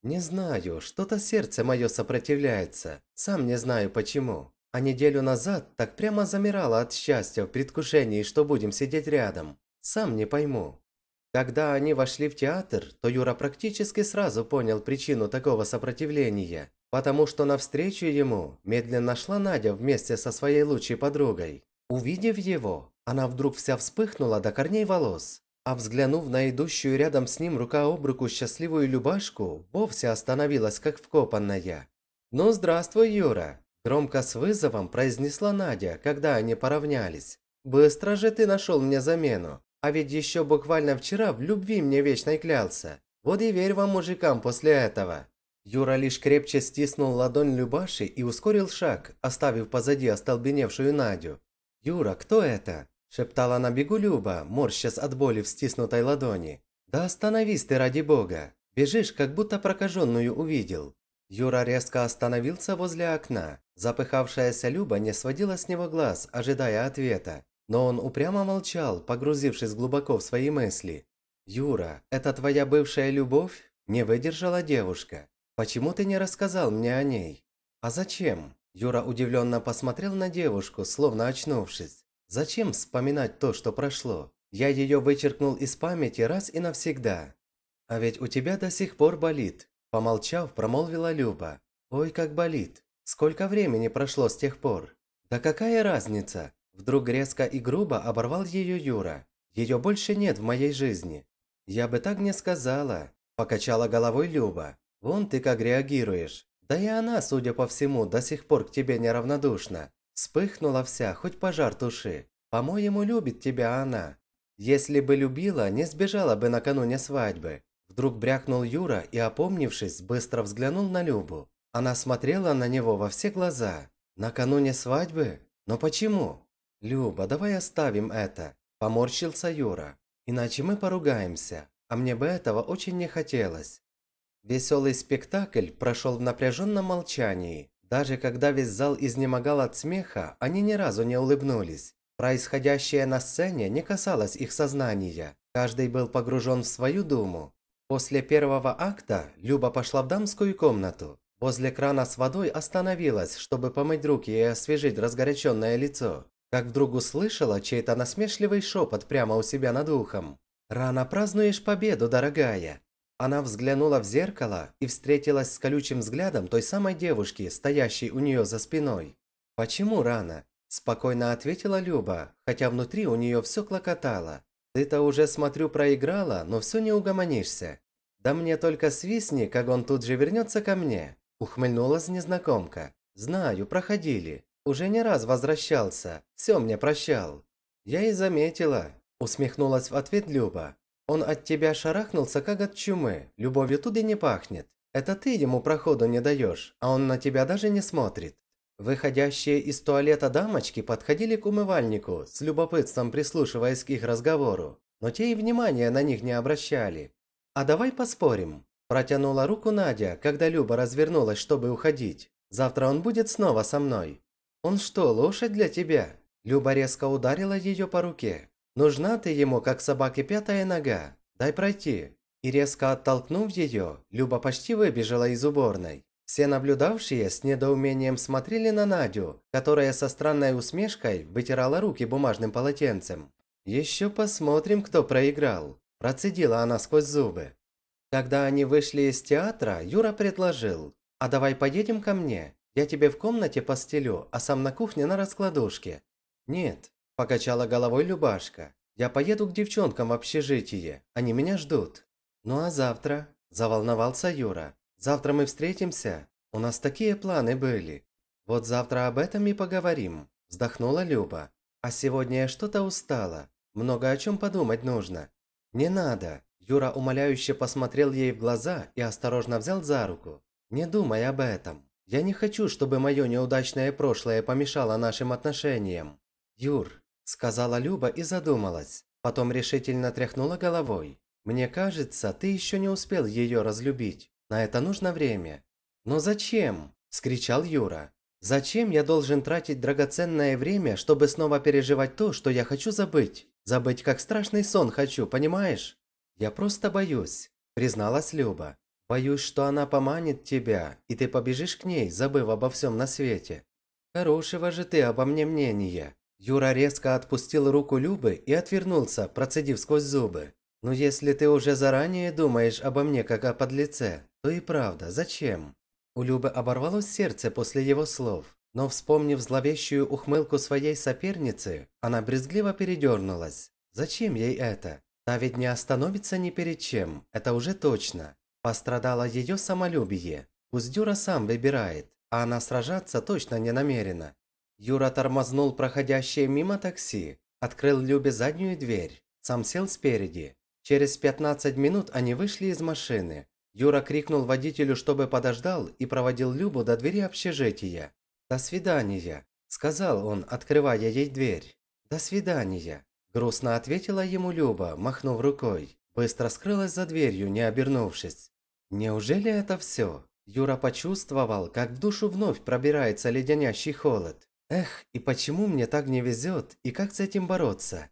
«Не знаю, что-то сердце мое сопротивляется. Сам не знаю почему. А неделю назад так прямо замирала от счастья в предвкушении, что будем сидеть рядом. Сам не пойму. Когда они вошли в театр, то Юра практически сразу понял причину такого сопротивления, потому что навстречу ему медленно шла Надя вместе со своей лучшей подругой. Увидев его, она вдруг вся вспыхнула до корней волос, а взглянув на идущую рядом с ним рука об руку счастливую Любашку, вовсе остановилась как вкопанная. «Ну, здравствуй, Юра!» – громко с вызовом произнесла Надя, когда они поравнялись. «Быстро же ты нашел мне замену!» А ведь еще буквально вчера в любви мне вечной клялся. Вот и верь вам, мужикам, после этого». Юра лишь крепче стиснул ладонь Любаши и ускорил шаг, оставив позади остолбеневшую Надю. «Юра, кто это?» – шептала на бегу Люба, морщась от боли в стиснутой ладони. «Да остановись ты, ради бога! Бежишь, как будто прокаженную увидел». Юра резко остановился возле окна. Запыхавшаяся Люба не сводила с него глаз, ожидая ответа. Но он упрямо молчал, погрузившись глубоко в свои мысли. «Юра, это твоя бывшая любовь?» Не выдержала девушка. «Почему ты не рассказал мне о ней?» «А зачем?» Юра удивленно посмотрел на девушку, словно очнувшись. «Зачем вспоминать то, что прошло? Я ее вычеркнул из памяти раз и навсегда. А ведь у тебя до сих пор болит», – помолчав, промолвила Люба. «Ой, как болит! Сколько времени прошло с тех пор?» «Да какая разница?» Вдруг резко и грубо оборвал ее Юра. «Ее больше нет в моей жизни». «Я бы так не сказала», – покачала головой Люба. «Вон ты как реагируешь. Да и она, судя по всему, до сих пор к тебе неравнодушна. Вспыхнула вся, хоть пожар туши. По-моему, любит тебя она. Если бы любила, не сбежала бы накануне свадьбы». Вдруг брякнул Юра и, опомнившись, быстро взглянул на Любу. Она смотрела на него во все глаза. «Накануне свадьбы? Но почему?» «Люба, давай оставим это», – поморщился Юра. «Иначе мы поругаемся, а мне бы этого очень не хотелось». Веселый спектакль прошел в напряженном молчании. Даже когда весь зал изнемогал от смеха, они ни разу не улыбнулись. Происходящее на сцене не касалось их сознания. Каждый был погружен в свою думу. После первого акта Люба пошла в дамскую комнату. Возле крана с водой остановилась, чтобы помыть руки и освежить разгоряченное лицо. Как вдруг услышала чей-то насмешливый шепот прямо у себя над ухом. «Рано празднуешь победу, дорогая!» Она взглянула в зеркало и встретилась с колючим взглядом той самой девушки, стоящей у нее за спиной. «Почему рано?» – спокойно ответила Люба, хотя внутри у нее все клокотало. «Ты-то уже, смотрю, проиграла, но все не угомонишься. Да мне только свистни, как он тут же вернется ко мне!» – ухмыльнулась незнакомка. «Знаю, проходили. Уже не раз возвращался, все мне прощал. Я и заметила, усмехнулась в ответ Люба. Он от тебя шарахнулся, как от чумы, любовью тут и не пахнет. Это ты ему проходу не даешь, а он на тебя даже не смотрит. Выходящие из туалета дамочки подходили к умывальнику, с любопытством прислушиваясь к их разговору, но те и внимания на них не обращали. «А давай поспорим», – протянула руку Надя, когда Люба развернулась, чтобы уходить. «Завтра он будет снова со мной». «Он что, лошадь для тебя?» Люба резко ударила ее по руке. «Нужна ты ему, как собаке пятая нога. Дай пройти». И резко оттолкнув ее, Люба почти выбежала из уборной. Все наблюдавшие с недоумением смотрели на Надю, которая со странной усмешкой вытирала руки бумажным полотенцем. «Еще посмотрим, кто проиграл», – процедила она сквозь зубы. Когда они вышли из театра, Юра предложил, «А давай поедем ко мне, я тебе в комнате постелю, а сам на кухне на раскладушке». «Нет», – покачала головой Любашка. «Я поеду к девчонкам в общежитие, они меня ждут». «Ну а завтра?» – заволновался Юра. «Завтра мы встретимся? У нас такие планы были». «Вот завтра об этом и поговорим», – вздохнула Люба. «А сегодня я что-то устала. Много о чем подумать нужно». «Не надо», – Юра умоляюще посмотрел ей в глаза и осторожно взял за руку. «Не думай об этом». Я не хочу, чтобы мое неудачное прошлое помешало нашим отношениям. Юр, сказала Люба и задумалась. Потом решительно тряхнула головой. Мне кажется, ты еще не успел ее разлюбить. На это нужно время. Но зачем? скричал Юра. Зачем я должен тратить драгоценное время, чтобы снова переживать то, что я хочу забыть? Забыть как страшный сон хочу, понимаешь? Я просто боюсь, призналась Люба. Боюсь, что она поманит тебя, и ты побежишь к ней, забыв обо всем на свете. Хорошего же ты обо мне мнения. Юра резко отпустил руку Любы и отвернулся, процедив сквозь зубы. Но «Ну, если ты уже заранее думаешь обо мне как о подлеце, то и правда, зачем? У Любы оборвалось сердце после его слов, но вспомнив зловещую ухмылку своей соперницы, она брезгливо передернулась. Зачем ей это? Та ведь не остановится ни перед чем, это уже точно. Пострадало ее самолюбие. Пусть сам выбирает, а она сражаться точно не намерена. Юра тормознул проходящее мимо такси, открыл Любе заднюю дверь, сам сел спереди. Через 15 минут они вышли из машины. Юра крикнул водителю, чтобы подождал, и проводил Любу до двери общежития. «До свидания», – сказал он, открывая ей дверь. «До свидания», – грустно ответила ему Люба, махнув рукой. Быстро скрылась за дверью, не обернувшись. Неужели это все? Юра почувствовал, как в душу вновь пробирается леденящий холод. Эх, и почему мне так не везет, и как с этим бороться?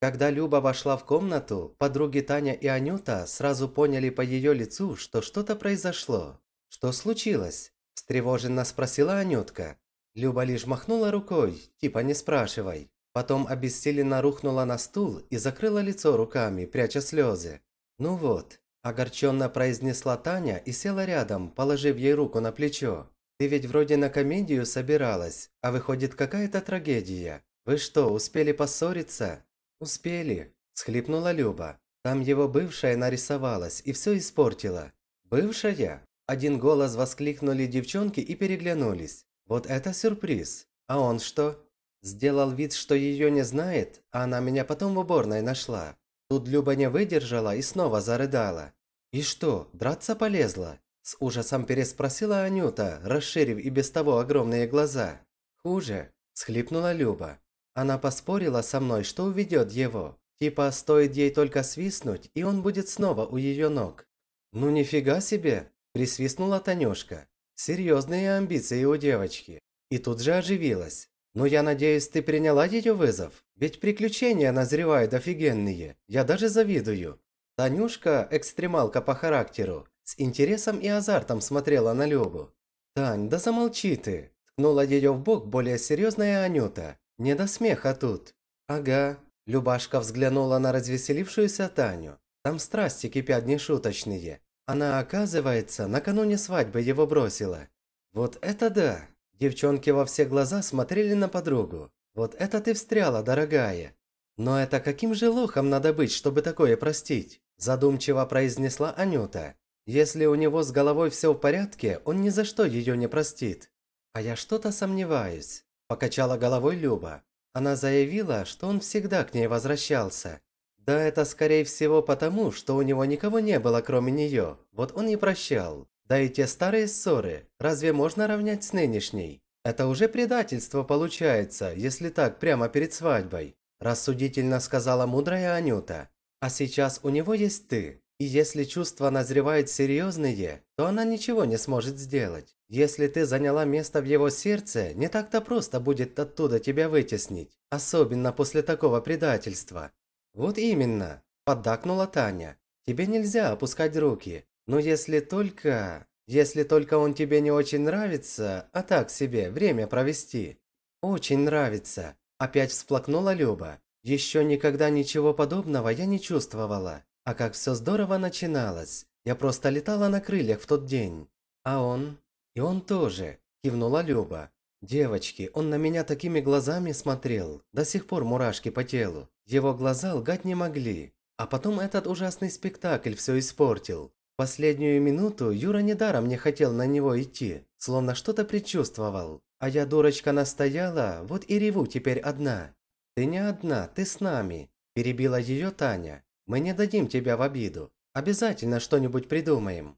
Когда Люба вошла в комнату, подруги Таня и Анюта сразу поняли по ее лицу, что что-то произошло. «Что случилось?» – встревоженно спросила Анютка. Люба лишь махнула рукой, типа «не спрашивай». Потом обессиленно рухнула на стул и закрыла лицо руками, пряча слезы. «Ну вот, Огорченно произнесла Таня и села рядом, положив ей руку на плечо. «Ты ведь вроде на комедию собиралась, а выходит какая-то трагедия. Вы что, успели поссориться?» «Успели», – схлипнула Люба. Там его бывшая нарисовалась и все испортила. «Бывшая?» – один голос воскликнули девчонки и переглянулись. «Вот это сюрприз! А он что?» Сделал вид, что ее не знает, а она меня потом в уборной нашла. Тут Люба не выдержала и снова зарыдала. «И что, драться полезла?» С ужасом переспросила Анюта, расширив и без того огромные глаза. «Хуже», – схлипнула Люба. Она поспорила со мной, что уведет его. Типа, стоит ей только свистнуть, и он будет снова у ее ног. «Ну нифига себе!» – присвистнула Танюшка. Серьезные амбиции у девочки. И тут же оживилась. «Но я надеюсь, ты приняла ее вызов? Ведь приключения назревают офигенные, я даже завидую». Танюшка, экстремалка по характеру, с интересом и азартом смотрела на Лёву. «Тань, да замолчи ты!» – ткнула ее в бок более серьезная Анюта. «Не до смеха тут». «Ага». Любашка взглянула на развеселившуюся Таню. «Там страсти кипят нешуточные. Она, оказывается, накануне свадьбы его бросила». «Вот это да!» Девчонки во все глаза смотрели на подругу. «Вот это ты встряла, дорогая!» «Но это каким же лохом надо быть, чтобы такое простить?» Задумчиво произнесла Анюта. «Если у него с головой все в порядке, он ни за что ее не простит». «А я что-то сомневаюсь», – покачала головой Люба. Она заявила, что он всегда к ней возвращался. Да это скорее всего потому, что у него никого не было кроме нее, вот он и прощал. Да и те старые ссоры, разве можно равнять с нынешней? Это уже предательство получается, если так прямо перед свадьбой, рассудительно сказала мудрая Анюта. А сейчас у него есть ты, и если чувства назревают серьезные, то она ничего не сможет сделать. Если ты заняла место в его сердце, не так-то просто будет оттуда тебя вытеснить, особенно после такого предательства. Вот именно, поддакнула Таня. Тебе нельзя опускать руки. Но если только... Если только он тебе не очень нравится, а так себе время провести. Очень нравится. Опять всплакнула Люба. Еще никогда ничего подобного я не чувствовала. А как все здорово начиналось. Я просто летала на крыльях в тот день. А он? И он тоже, кивнула Люба. Девочки, он на меня такими глазами смотрел. До сих пор мурашки по телу. Его глаза лгать не могли. А потом этот ужасный спектакль все испортил. Последнюю минуту Юра недаром не хотел на него идти, словно что-то предчувствовал. А я, дурочка, настояла, вот и реву теперь одна. «Ты не одна, ты с нами», – перебила ее Таня. «Мы не дадим тебя в обиду. Обязательно что-нибудь придумаем».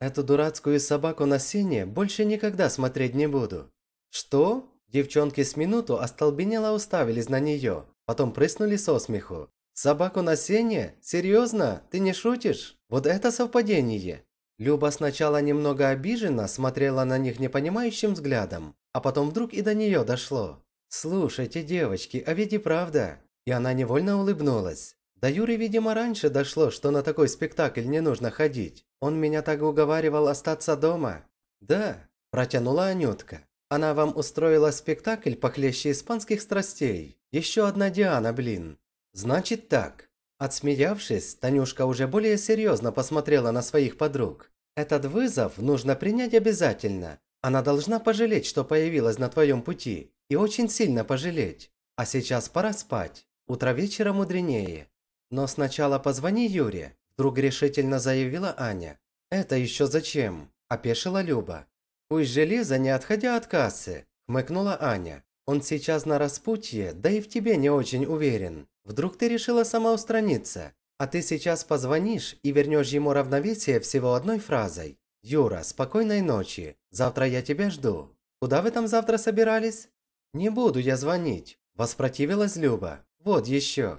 «Эту дурацкую собаку на сене больше никогда смотреть не буду». «Что?» Девчонки с минуту остолбенело уставились на нее, потом прыснули со смеху. Собаку на сене? Серьезно? Ты не шутишь? Вот это совпадение!» Люба сначала немного обиженно смотрела на них непонимающим взглядом, а потом вдруг и до нее дошло. «Слушайте, девочки, а ведь и правда!» И она невольно улыбнулась. Да Юре, видимо, раньше дошло, что на такой спектакль не нужно ходить. Он меня так уговаривал остаться дома. «Да», – протянула Анютка. «Она вам устроила спектакль похлеще испанских страстей. Еще одна Диана, блин. Значит так. Отсмеявшись, Танюшка уже более серьезно посмотрела на своих подруг. Этот вызов нужно принять обязательно. Она должна пожалеть, что появилась на твоем пути. И очень сильно пожалеть. А сейчас пора спать. Утро вечера мудренее. Но сначала позвони Юре, вдруг решительно заявила Аня. Это еще зачем? Опешила Люба. Пусть железо, не отходя от кассы, хмыкнула Аня. Он сейчас на распутье, да и в тебе не очень уверен. Вдруг ты решила сама устраниться, а ты сейчас позвонишь и вернешь ему равновесие всего одной фразой. «Юра, спокойной ночи. Завтра я тебя жду. Куда вы там завтра собирались?» «Не буду я звонить», – воспротивилась Люба. «Вот еще».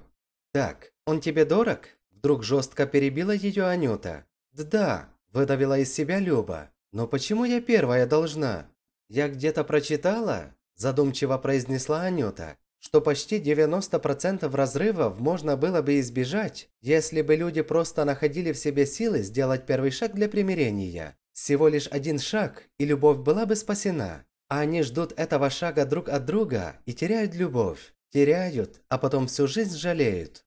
«Так, он тебе дорог?» – вдруг жестко перебила ее Анюта. «Да», – выдавила из себя Люба. «Но почему я первая должна?» «Я где-то прочитала?» – задумчиво произнесла Анюта что почти 90% разрывов можно было бы избежать, если бы люди просто находили в себе силы сделать первый шаг для примирения. Всего лишь один шаг, и любовь была бы спасена. А они ждут этого шага друг от друга и теряют любовь. Теряют, а потом всю жизнь жалеют.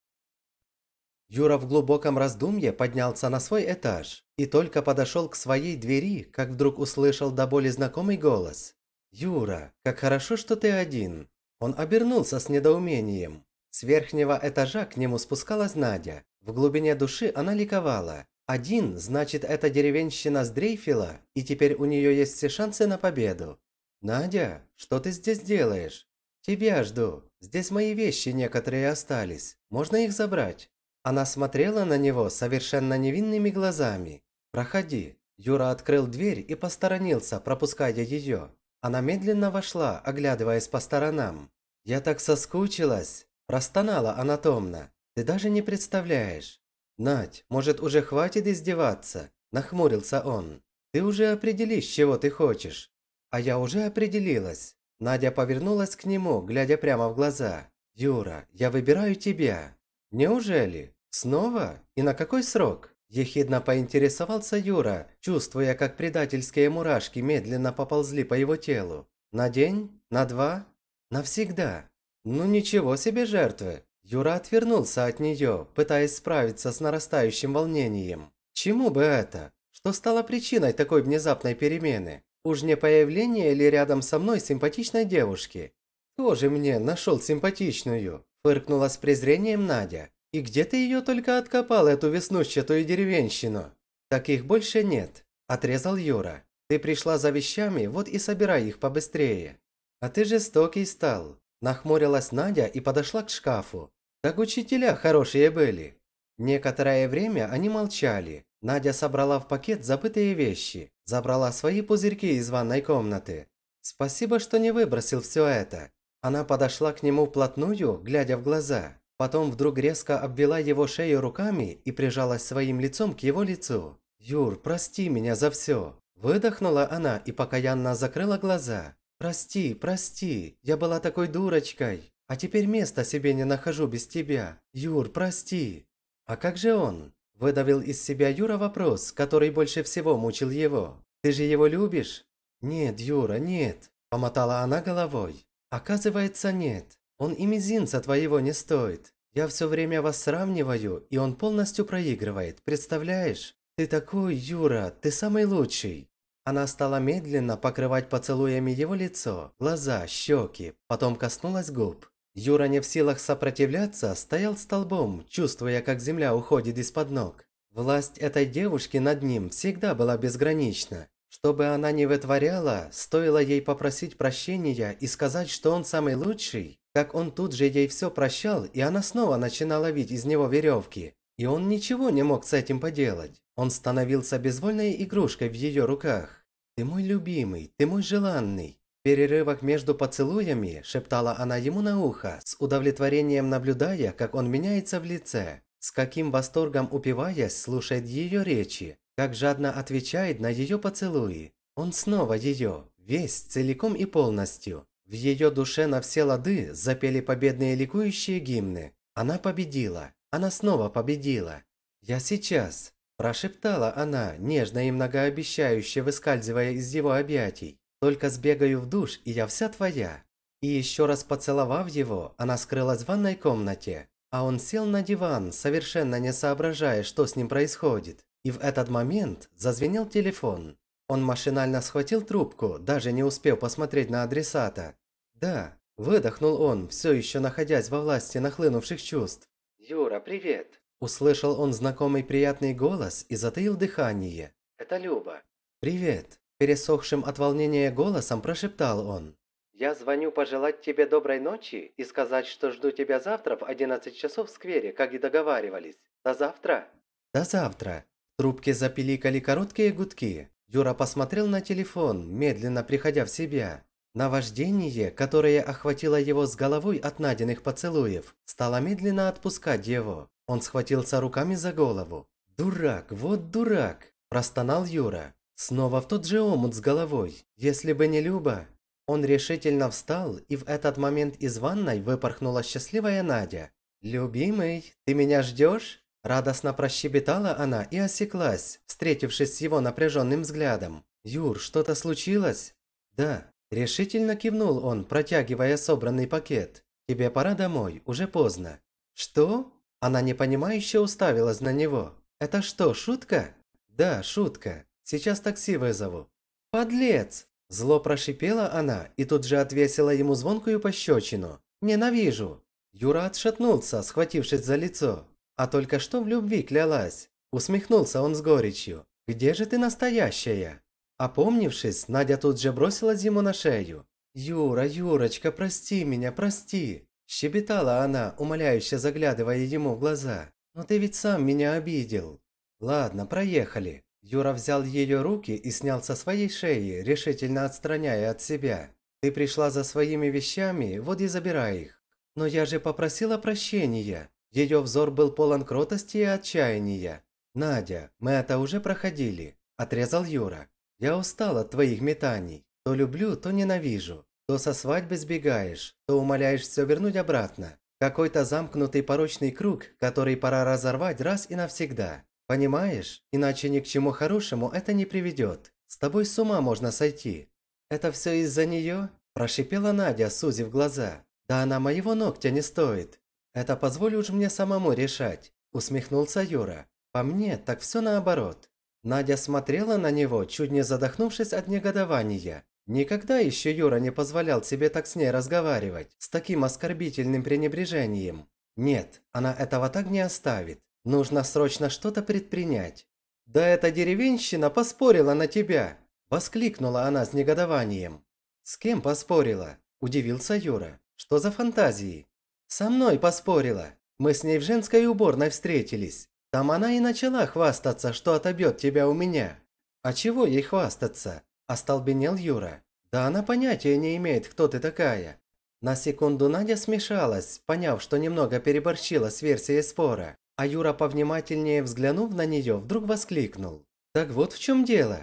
Юра в глубоком раздумье поднялся на свой этаж и только подошел к своей двери, как вдруг услышал до боли знакомый голос. «Юра, как хорошо, что ты один. Он обернулся с недоумением. С верхнего этажа к нему спускалась Надя. В глубине души она ликовала. Один, значит, это деревенщина сдрейфила, и теперь у нее есть все шансы на победу. «Надя, что ты здесь делаешь?» «Тебя жду. Здесь мои вещи некоторые остались. Можно их забрать?» Она смотрела на него совершенно невинными глазами. «Проходи». Юра открыл дверь и посторонился, пропуская ее. Она медленно вошла, оглядываясь по сторонам. «Я так соскучилась!» Простонала она томно. «Ты даже не представляешь!» «Надь, может, уже хватит издеваться?» Нахмурился он. «Ты уже определишь, чего ты хочешь». «А я уже определилась». Надя повернулась к нему, глядя прямо в глаза. «Юра, я выбираю тебя». «Неужели? Снова? И на какой срок?» Ехидно поинтересовался Юра, чувствуя, как предательские мурашки медленно поползли по его телу. «На день? На два? Навсегда?» «Ну ничего себе жертвы!» Юра отвернулся от нее, пытаясь справиться с нарастающим волнением. «Чему бы это? Что стало причиной такой внезапной перемены? Уж не появление ли рядом со мной симпатичной девушки?» «Тоже мне нашел симпатичную!» – фыркнула с презрением Надя. И где ты ее только откопал, эту веснущатую деревенщину? Так их больше нет, отрезал Юра. Ты пришла за вещами, вот и собирай их побыстрее. А ты жестокий стал. Нахмурилась Надя и подошла к шкафу. Так учителя хорошие были. Некоторое время они молчали. Надя собрала в пакет забытые вещи, забрала свои пузырьки из ванной комнаты. Спасибо, что не выбросил все это. Она подошла к нему вплотную, глядя в глаза. Потом вдруг резко обвела его шею руками и прижалась своим лицом к его лицу. «Юр, прости меня за все!» Выдохнула она и покаянно закрыла глаза. «Прости, прости, я была такой дурочкой, а теперь места себе не нахожу без тебя. Юр, прости!» «А как же он?» Выдавил из себя Юра вопрос, который больше всего мучил его. «Ты же его любишь?» «Нет, Юра, нет!» Помотала она головой. «Оказывается, нет. Он и мизинца твоего не стоит. Я все время вас сравниваю, и он полностью проигрывает, представляешь? Ты такой, Юра, ты самый лучший. Она стала медленно покрывать поцелуями его лицо, глаза, щеки, потом коснулась губ. Юра не в силах сопротивляться, стоял столбом, чувствуя, как земля уходит из-под ног. Власть этой девушки над ним всегда была безгранична. Что бы она ни вытворяла, стоило ей попросить прощения и сказать, что он самый лучший, как он тут же ей все прощал, и она снова начинала вить из него веревки. И он ничего не мог с этим поделать. Он становился безвольной игрушкой в ее руках. «Ты мой любимый, ты мой желанный». В перерывах между поцелуями шептала она ему на ухо, с удовлетворением наблюдая, как он меняется в лице, с каким восторгом упиваясь слушает ее речи, как жадно отвечает на ее поцелуи. Он снова ее, весь, целиком и полностью. В ее душе на все лады запели победные ликующие гимны. Она победила. Она снова победила. «Я сейчас», – прошептала она, нежно и многообещающе выскальзывая из его объятий. «Только сбегаю в душ, и я вся твоя». И еще раз поцеловав его, она скрылась в ванной комнате, а он сел на диван, совершенно не соображая, что с ним происходит. И в этот момент зазвенел телефон. Он машинально схватил трубку, даже не успев посмотреть на адресата, «Да», – выдохнул он, все еще находясь во власти нахлынувших чувств. «Юра, привет!» Услышал он знакомый приятный голос и затаил дыхание. «Это Люба». «Привет!» Пересохшим от волнения голосом прошептал он. «Я звоню пожелать тебе доброй ночи и сказать, что жду тебя завтра в 11 часов в сквере, как и договаривались. До завтра!» «До завтра!» Трубки трубке запиликали короткие гудки. Юра посмотрел на телефон, медленно приходя в себя. Наваждение, которое охватило его с головой от найденных поцелуев, стало медленно отпускать его. Он схватился руками за голову. «Дурак, вот дурак!» – простонал Юра. Снова в тот же омут с головой, если бы не Люба. Он решительно встал, и в этот момент из ванной выпорхнула счастливая Надя. «Любимый, ты меня ждешь?» Радостно прощебетала она и осеклась, встретившись с его напряженным взглядом. «Юр, что-то случилось?» «Да, Решительно кивнул он, протягивая собранный пакет. «Тебе пора домой, уже поздно». «Что?» Она непонимающе уставилась на него. «Это что, шутка?» «Да, шутка. Сейчас такси вызову». «Подлец!» Зло прошипела она и тут же отвесила ему звонкую пощечину. «Ненавижу!» Юра отшатнулся, схватившись за лицо. А только что в любви клялась. Усмехнулся он с горечью. «Где же ты настоящая?» Опомнившись, Надя тут же бросила Диму на шею. «Юра, Юрочка, прости меня, прости!» Щебетала она, умоляюще заглядывая ему в глаза. «Но ты ведь сам меня обидел!» «Ладно, проехали!» Юра взял ее руки и снял со своей шеи, решительно отстраняя от себя. «Ты пришла за своими вещами, вот и забирай их!» «Но я же попросила прощения!» Ее взор был полон кротости и отчаяния. «Надя, мы это уже проходили!» – отрезал Юра. Я устал от твоих метаний. То люблю, то ненавижу. То со свадьбы сбегаешь, то умоляешь все вернуть обратно. Какой-то замкнутый порочный круг, который пора разорвать раз и навсегда. Понимаешь? Иначе ни к чему хорошему это не приведет. С тобой с ума можно сойти. Это все из-за нее? Прошипела Надя, сузив глаза. Да она моего ногтя не стоит. Это позволь уж мне самому решать. Усмехнулся Юра. По мне, так все наоборот. Надя смотрела на него, чуть не задохнувшись от негодования. Никогда еще Юра не позволял себе так с ней разговаривать, с таким оскорбительным пренебрежением. Нет, она этого так не оставит. Нужно срочно что-то предпринять. «Да эта деревенщина поспорила на тебя!» – воскликнула она с негодованием. «С кем поспорила?» – удивился Юра. «Что за фантазии?» «Со мной поспорила. Мы с ней в женской уборной встретились. Там она и начала хвастаться, что отобьет тебя у меня. А чего ей хвастаться? Остолбенел Юра. Да она понятия не имеет, кто ты такая. На секунду Надя смешалась, поняв, что немного переборщила с версией спора. А Юра, повнимательнее взглянув на нее, вдруг воскликнул. «Так вот в чем дело».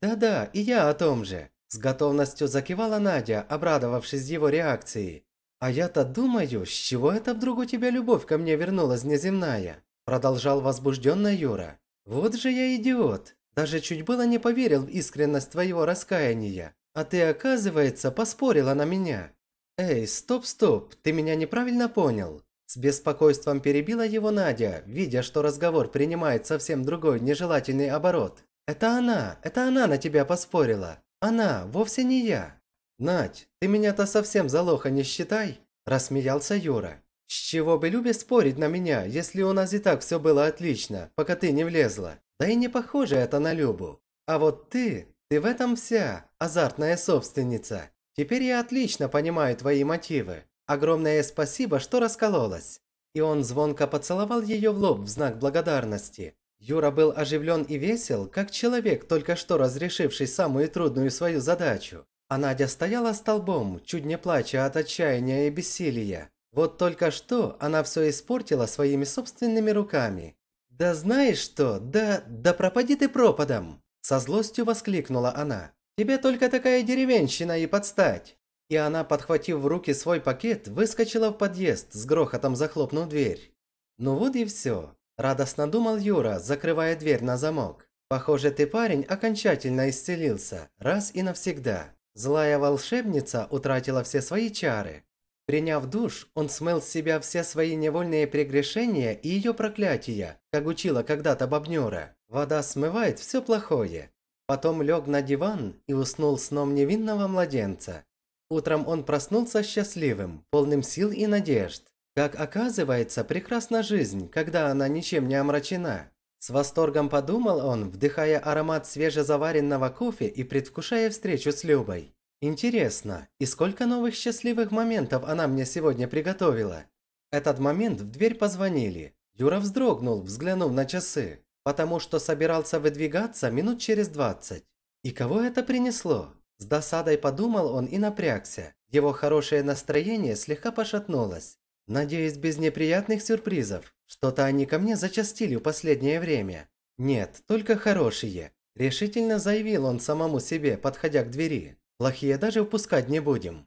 «Да-да, и я о том же», – с готовностью закивала Надя, обрадовавшись его реакции. «А я-то думаю, с чего это вдруг у тебя любовь ко мне вернулась неземная? Продолжал возбужденно Юра. «Вот же я идиот! Даже чуть было не поверил в искренность твоего раскаяния. А ты, оказывается, поспорила на меня. Эй, стоп-стоп, ты меня неправильно понял». С беспокойством перебила его Надя, видя, что разговор принимает совсем другой нежелательный оборот. «Это она, это она на тебя поспорила. Она, вовсе не я». «Надь, ты меня-то совсем за лоха не считай», – рассмеялся Юра. С чего бы Любе спорить на меня, если у нас и так все было отлично, пока ты не влезла? Да и не похоже это на Любу. А вот ты, ты в этом вся, азартная собственница. Теперь я отлично понимаю твои мотивы. Огромное спасибо, что раскололась. И он звонко поцеловал ее в лоб в знак благодарности. Юра был оживлен и весел, как человек, только что разрешивший самую трудную свою задачу. А Надя стояла столбом, чуть не плача от отчаяния и бессилия. Вот только что она все испортила своими собственными руками. «Да знаешь что? Да, да пропади ты пропадом!» Со злостью воскликнула она. «Тебе только такая деревенщина и подстать!» И она, подхватив в руки свой пакет, выскочила в подъезд, с грохотом захлопнув дверь. «Ну вот и все», – радостно думал Юра, закрывая дверь на замок. «Похоже, ты, парень, окончательно исцелился, раз и навсегда. Злая волшебница утратила все свои чары, Приняв душ, он смыл с себя все свои невольные прегрешения и ее проклятия, как учила когда-то бабнёра. Вода смывает все плохое. Потом лег на диван и уснул сном невинного младенца. Утром он проснулся счастливым, полным сил и надежд. Как оказывается, прекрасна жизнь, когда она ничем не омрачена. С восторгом подумал он, вдыхая аромат свежезаваренного кофе и предвкушая встречу с Любой. Интересно, и сколько новых счастливых моментов она мне сегодня приготовила? Этот момент в дверь позвонили. Юра вздрогнул, взглянув на часы, потому что собирался выдвигаться минут через двадцать. И кого это принесло? С досадой подумал он и напрягся. Его хорошее настроение слегка пошатнулось. Надеюсь, без неприятных сюрпризов. Что-то они ко мне зачастили в последнее время. Нет, только хорошие. Решительно заявил он самому себе, подходя к двери. Плохие даже впускать не будем».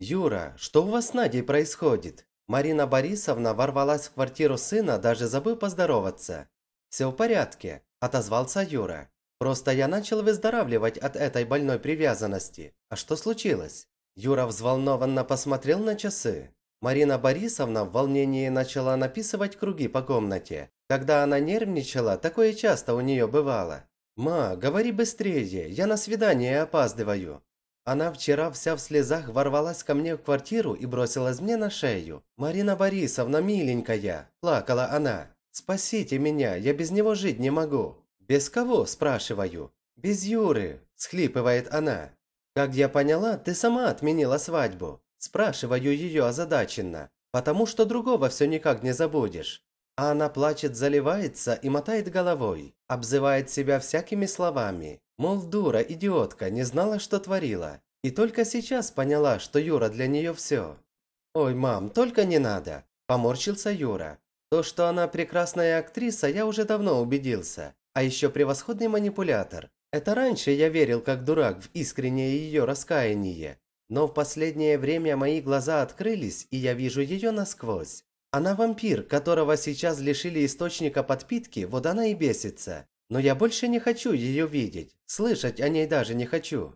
«Юра, что у вас с Надей происходит?» Марина Борисовна ворвалась в квартиру сына, даже забыв поздороваться. «Все в порядке», – отозвался Юра. «Просто я начал выздоравливать от этой больной привязанности. А что случилось?» Юра взволнованно посмотрел на часы. Марина Борисовна в волнении начала написывать круги по комнате. Когда она нервничала, такое часто у нее бывало. «Ма, говори быстрее, я на свидание опаздываю». Она вчера вся в слезах ворвалась ко мне в квартиру и бросилась мне на шею. «Марина Борисовна, миленькая!» – плакала она. «Спасите меня, я без него жить не могу». «Без кого?» – спрашиваю. «Без Юры», – схлипывает она. «Как я поняла, ты сама отменила свадьбу». Спрашиваю ее озадаченно, потому что другого все никак не забудешь. А она плачет, заливается и мотает головой, обзывает себя всякими словами. Мол, дура, идиотка, не знала, что творила. И только сейчас поняла, что Юра для нее все. «Ой, мам, только не надо!» – поморщился Юра. То, что она прекрасная актриса, я уже давно убедился. А еще превосходный манипулятор. Это раньше я верил как дурак в искреннее ее раскаяние. Но в последнее время мои глаза открылись, и я вижу ее насквозь. Она вампир, которого сейчас лишили источника подпитки, вот она и бесится. Но я больше не хочу ее видеть, слышать о ней даже не хочу.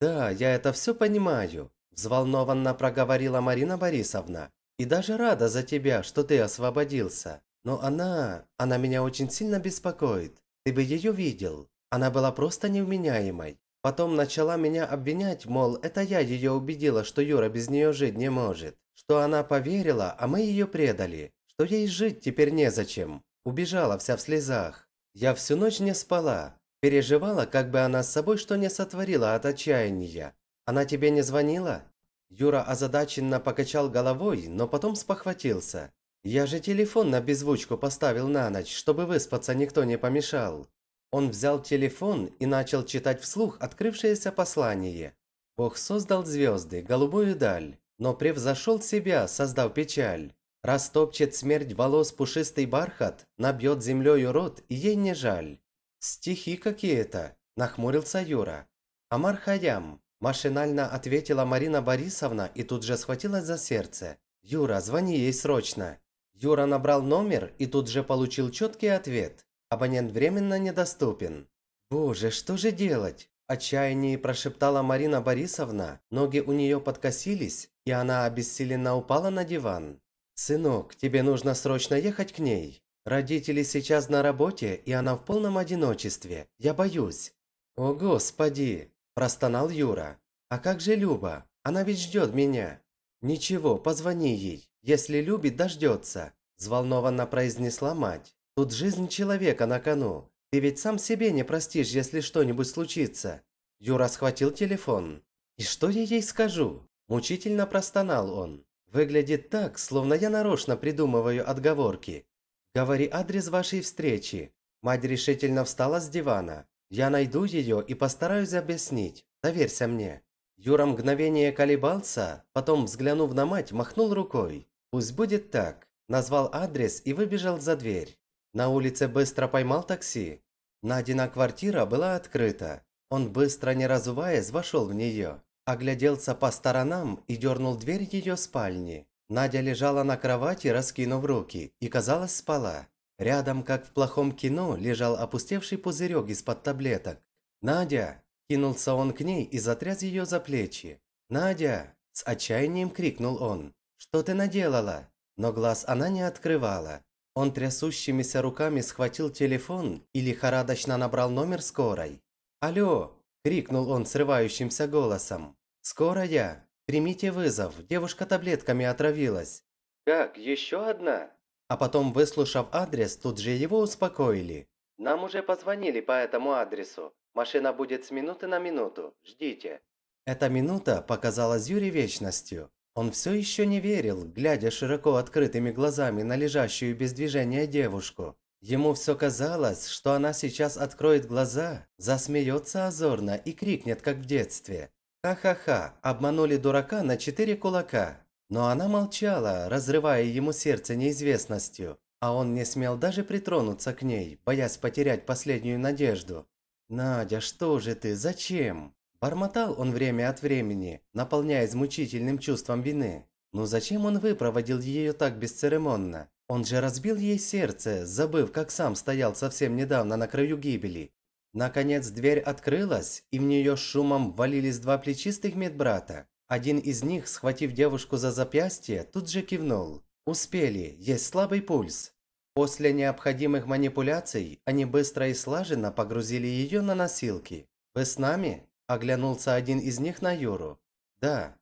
Да, я это все понимаю, взволнованно проговорила Марина Борисовна. И даже рада за тебя, что ты освободился. Но она... она меня очень сильно беспокоит. Ты бы ее видел. Она была просто невменяемой. Потом начала меня обвинять, мол, это я ее убедила, что Юра без нее жить не может что она поверила, а мы ее предали, что ей жить теперь незачем. Убежала вся в слезах. Я всю ночь не спала. Переживала, как бы она с собой что не сотворила от отчаяния. Она тебе не звонила?» Юра озадаченно покачал головой, но потом спохватился. «Я же телефон на беззвучку поставил на ночь, чтобы выспаться никто не помешал». Он взял телефон и начал читать вслух открывшееся послание. «Бог создал звезды, голубую даль, но превзошел себя, создав печаль. Растопчет смерть волос пушистый бархат, набьет землею рот, и ей не жаль. «Стихи какие-то!» – нахмурился Юра. «Амар Хаям!» – машинально ответила Марина Борисовна и тут же схватилась за сердце. «Юра, звони ей срочно!» Юра набрал номер и тут же получил четкий ответ. Абонент временно недоступен. «Боже, что же делать?» отчаянии прошептала Марина Борисовна, ноги у нее подкосились, и она обессиленно упала на диван. «Сынок, тебе нужно срочно ехать к ней. Родители сейчас на работе, и она в полном одиночестве. Я боюсь». «О, Господи!» – простонал Юра. «А как же Люба? Она ведь ждет меня». «Ничего, позвони ей. Если любит, дождется», – взволнованно произнесла мать. «Тут жизнь человека на кону. Ты ведь сам себе не простишь, если что-нибудь случится. Юра схватил телефон. И что я ей скажу? Мучительно простонал он. Выглядит так, словно я нарочно придумываю отговорки. Говори адрес вашей встречи. Мать решительно встала с дивана. Я найду ее и постараюсь объяснить. Доверься мне. Юра мгновение колебался, потом, взглянув на мать, махнул рукой. Пусть будет так. Назвал адрес и выбежал за дверь. На улице быстро поймал такси. Надина квартира была открыта. Он быстро, не разуваясь, вошел в нее. Огляделся по сторонам и дернул дверь ее спальни. Надя лежала на кровати, раскинув руки, и, казалось, спала. Рядом, как в плохом кино, лежал опустевший пузырек из-под таблеток. «Надя!» – кинулся он к ней и затряс ее за плечи. «Надя!» – с отчаянием крикнул он. «Что ты наделала?» Но глаз она не открывала. Он трясущимися руками схватил телефон и лихорадочно набрал номер скорой. «Алло!» – крикнул он срывающимся голосом. «Скорая! Примите вызов, девушка таблетками отравилась». «Как, еще одна?» А потом, выслушав адрес, тут же его успокоили. «Нам уже позвонили по этому адресу. Машина будет с минуты на минуту. Ждите». Эта минута показалась Юре вечностью. Он все еще не верил, глядя широко открытыми глазами на лежащую без движения девушку. Ему все казалось, что она сейчас откроет глаза, засмеется озорно и крикнет, как в детстве. «Ха-ха-ха, обманули дурака на четыре кулака!» Но она молчала, разрывая ему сердце неизвестностью, а он не смел даже притронуться к ней, боясь потерять последнюю надежду. «Надя, что же ты, зачем?» Бормотал он время от времени, наполняясь мучительным чувством вины. Но зачем он выпроводил ее так бесцеремонно? Он же разбил ей сердце, забыв, как сам стоял совсем недавно на краю гибели. Наконец дверь открылась, и в нее с шумом валились два плечистых медбрата. Один из них, схватив девушку за запястье, тут же кивнул. Успели, есть слабый пульс. После необходимых манипуляций они быстро и слаженно погрузили ее на носилки. «Вы с нами?» Оглянулся один из них на Юру. «Да».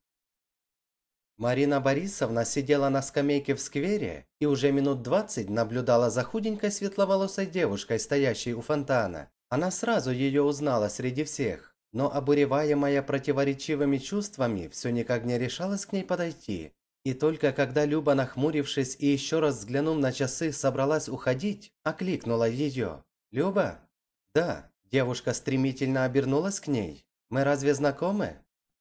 Марина Борисовна сидела на скамейке в сквере и уже минут двадцать наблюдала за худенькой светловолосой девушкой, стоящей у фонтана. Она сразу ее узнала среди всех, но обуреваемая противоречивыми чувствами, все никак не решалась к ней подойти. И только когда Люба, нахмурившись и еще раз взглянув на часы, собралась уходить, окликнула ее. «Люба?» «Да». Девушка стремительно обернулась к ней. Мы разве знакомы?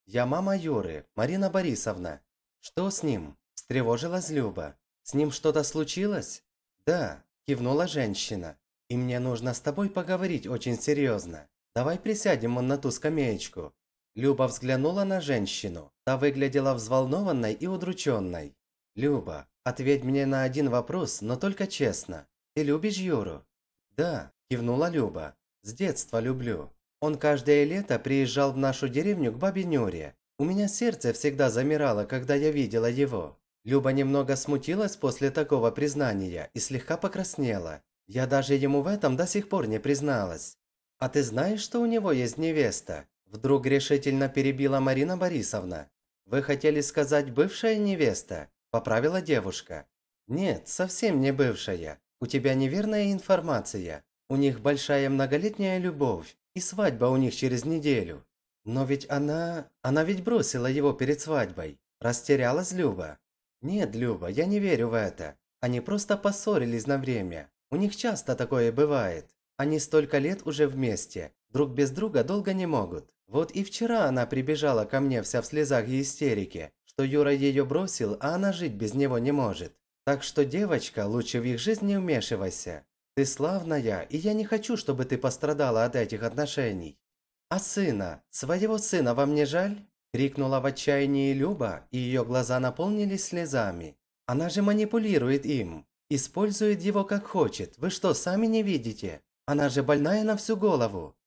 Я мама Юры, Марина Борисовна. Что с ним? Встревожилась Люба. С ним что-то случилось? Да, кивнула женщина. И мне нужно с тобой поговорить очень серьезно. Давай присядем он на ту скамеечку. Люба взглянула на женщину. Та выглядела взволнованной и удрученной. «Люба, ответь мне на один вопрос, но только честно. Ты любишь Юру?» «Да», – кивнула Люба. «С детства люблю». Он каждое лето приезжал в нашу деревню к бабе Нюре. У меня сердце всегда замирало, когда я видела его. Люба немного смутилась после такого признания и слегка покраснела. Я даже ему в этом до сих пор не призналась. «А ты знаешь, что у него есть невеста?» Вдруг решительно перебила Марина Борисовна. «Вы хотели сказать бывшая невеста?» Поправила девушка. «Нет, совсем не бывшая. У тебя неверная информация. У них большая многолетняя любовь. И свадьба у них через неделю. Но ведь она... Она ведь бросила его перед свадьбой. Растерялась Люба. Нет, Люба, я не верю в это. Они просто поссорились на время. У них часто такое бывает. Они столько лет уже вместе. Друг без друга долго не могут. Вот и вчера она прибежала ко мне вся в слезах и истерике, что Юра ее бросил, а она жить без него не может. Так что, девочка, лучше в их жизнь не вмешивайся. Ты славная, и я не хочу, чтобы ты пострадала от этих отношений. А сына, своего сына вам не жаль? Крикнула в отчаянии Люба, и ее глаза наполнились слезами. Она же манипулирует им, использует его как хочет. Вы что, сами не видите? Она же больная на всю голову.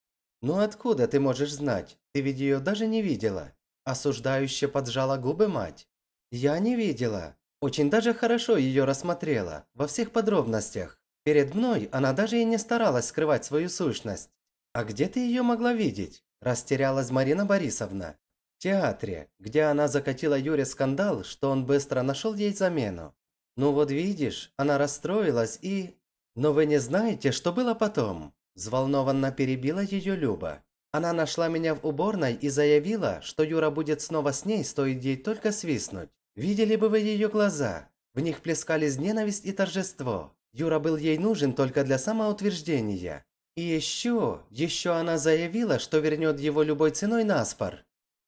Ну откуда ты можешь знать? Ты ведь ее даже не видела. Осуждающе поджала губы мать. Я не видела. Очень даже хорошо ее рассмотрела, во всех подробностях. Перед мной она даже и не старалась скрывать свою сущность. А где ты ее могла видеть? Растерялась Марина Борисовна. В театре, где она закатила Юре скандал, что он быстро нашел ей замену. Ну вот видишь, она расстроилась и... Но вы не знаете, что было потом? Взволнованно перебила ее Люба. Она нашла меня в уборной и заявила, что Юра будет снова с ней, стоит ей только свистнуть. Видели бы вы ее глаза. В них плескались ненависть и торжество. Юра был ей нужен только для самоутверждения. И еще, еще она заявила, что вернет его любой ценой на спор.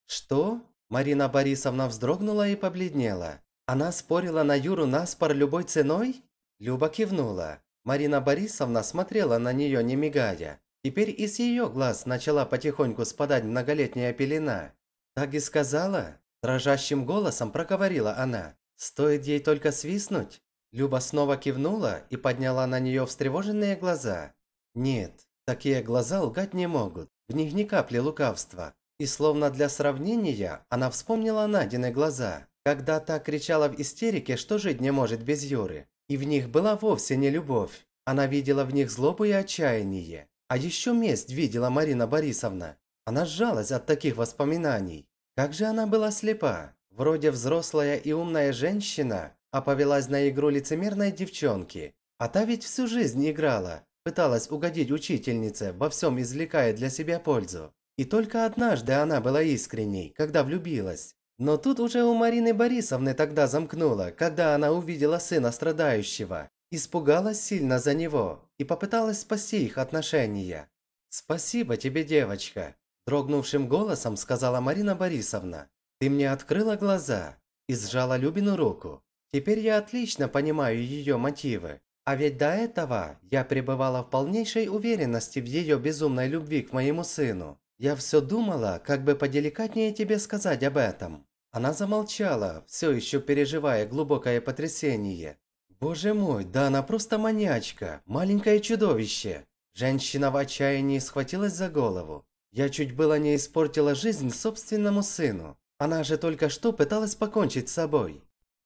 Что? Марина Борисовна вздрогнула и побледнела. Она спорила на Юру на спор любой ценой? Люба кивнула. Марина Борисовна смотрела на нее, не мигая. Теперь из ее глаз начала потихоньку спадать многолетняя пелена. «Так и сказала?» – дрожащим голосом проговорила она. «Стоит ей только свистнуть, Люба снова кивнула и подняла на нее встревоженные глаза. Нет, такие глаза лгать не могут, в них ни капли лукавства. И словно для сравнения, она вспомнила Надины глаза, когда та кричала в истерике, что жить не может без Юры. И в них была вовсе не любовь. Она видела в них злобу и отчаяние. А еще месть видела Марина Борисовна. Она сжалась от таких воспоминаний. Как же она была слепа. Вроде взрослая и умная женщина, а повелась на игру лицемерной девчонки. А та ведь всю жизнь играла, пыталась угодить учительнице, во всем извлекая для себя пользу. И только однажды она была искренней, когда влюбилась. Но тут уже у Марины Борисовны тогда замкнуло, когда она увидела сына страдающего. Испугалась сильно за него и попыталась спасти их отношения. «Спасибо тебе, девочка», – дрогнувшим голосом сказала Марина Борисовна. «Ты мне открыла глаза и сжала Любину руку. Теперь я отлично понимаю ее мотивы. А ведь до этого я пребывала в полнейшей уверенности в ее безумной любви к моему сыну. Я все думала, как бы поделикатнее тебе сказать об этом. Она замолчала, все еще переживая глубокое потрясение. Боже мой, да она просто маньячка, маленькое чудовище. Женщина в отчаянии схватилась за голову. Я чуть было не испортила жизнь собственному сыну. Она же только что пыталась покончить с собой.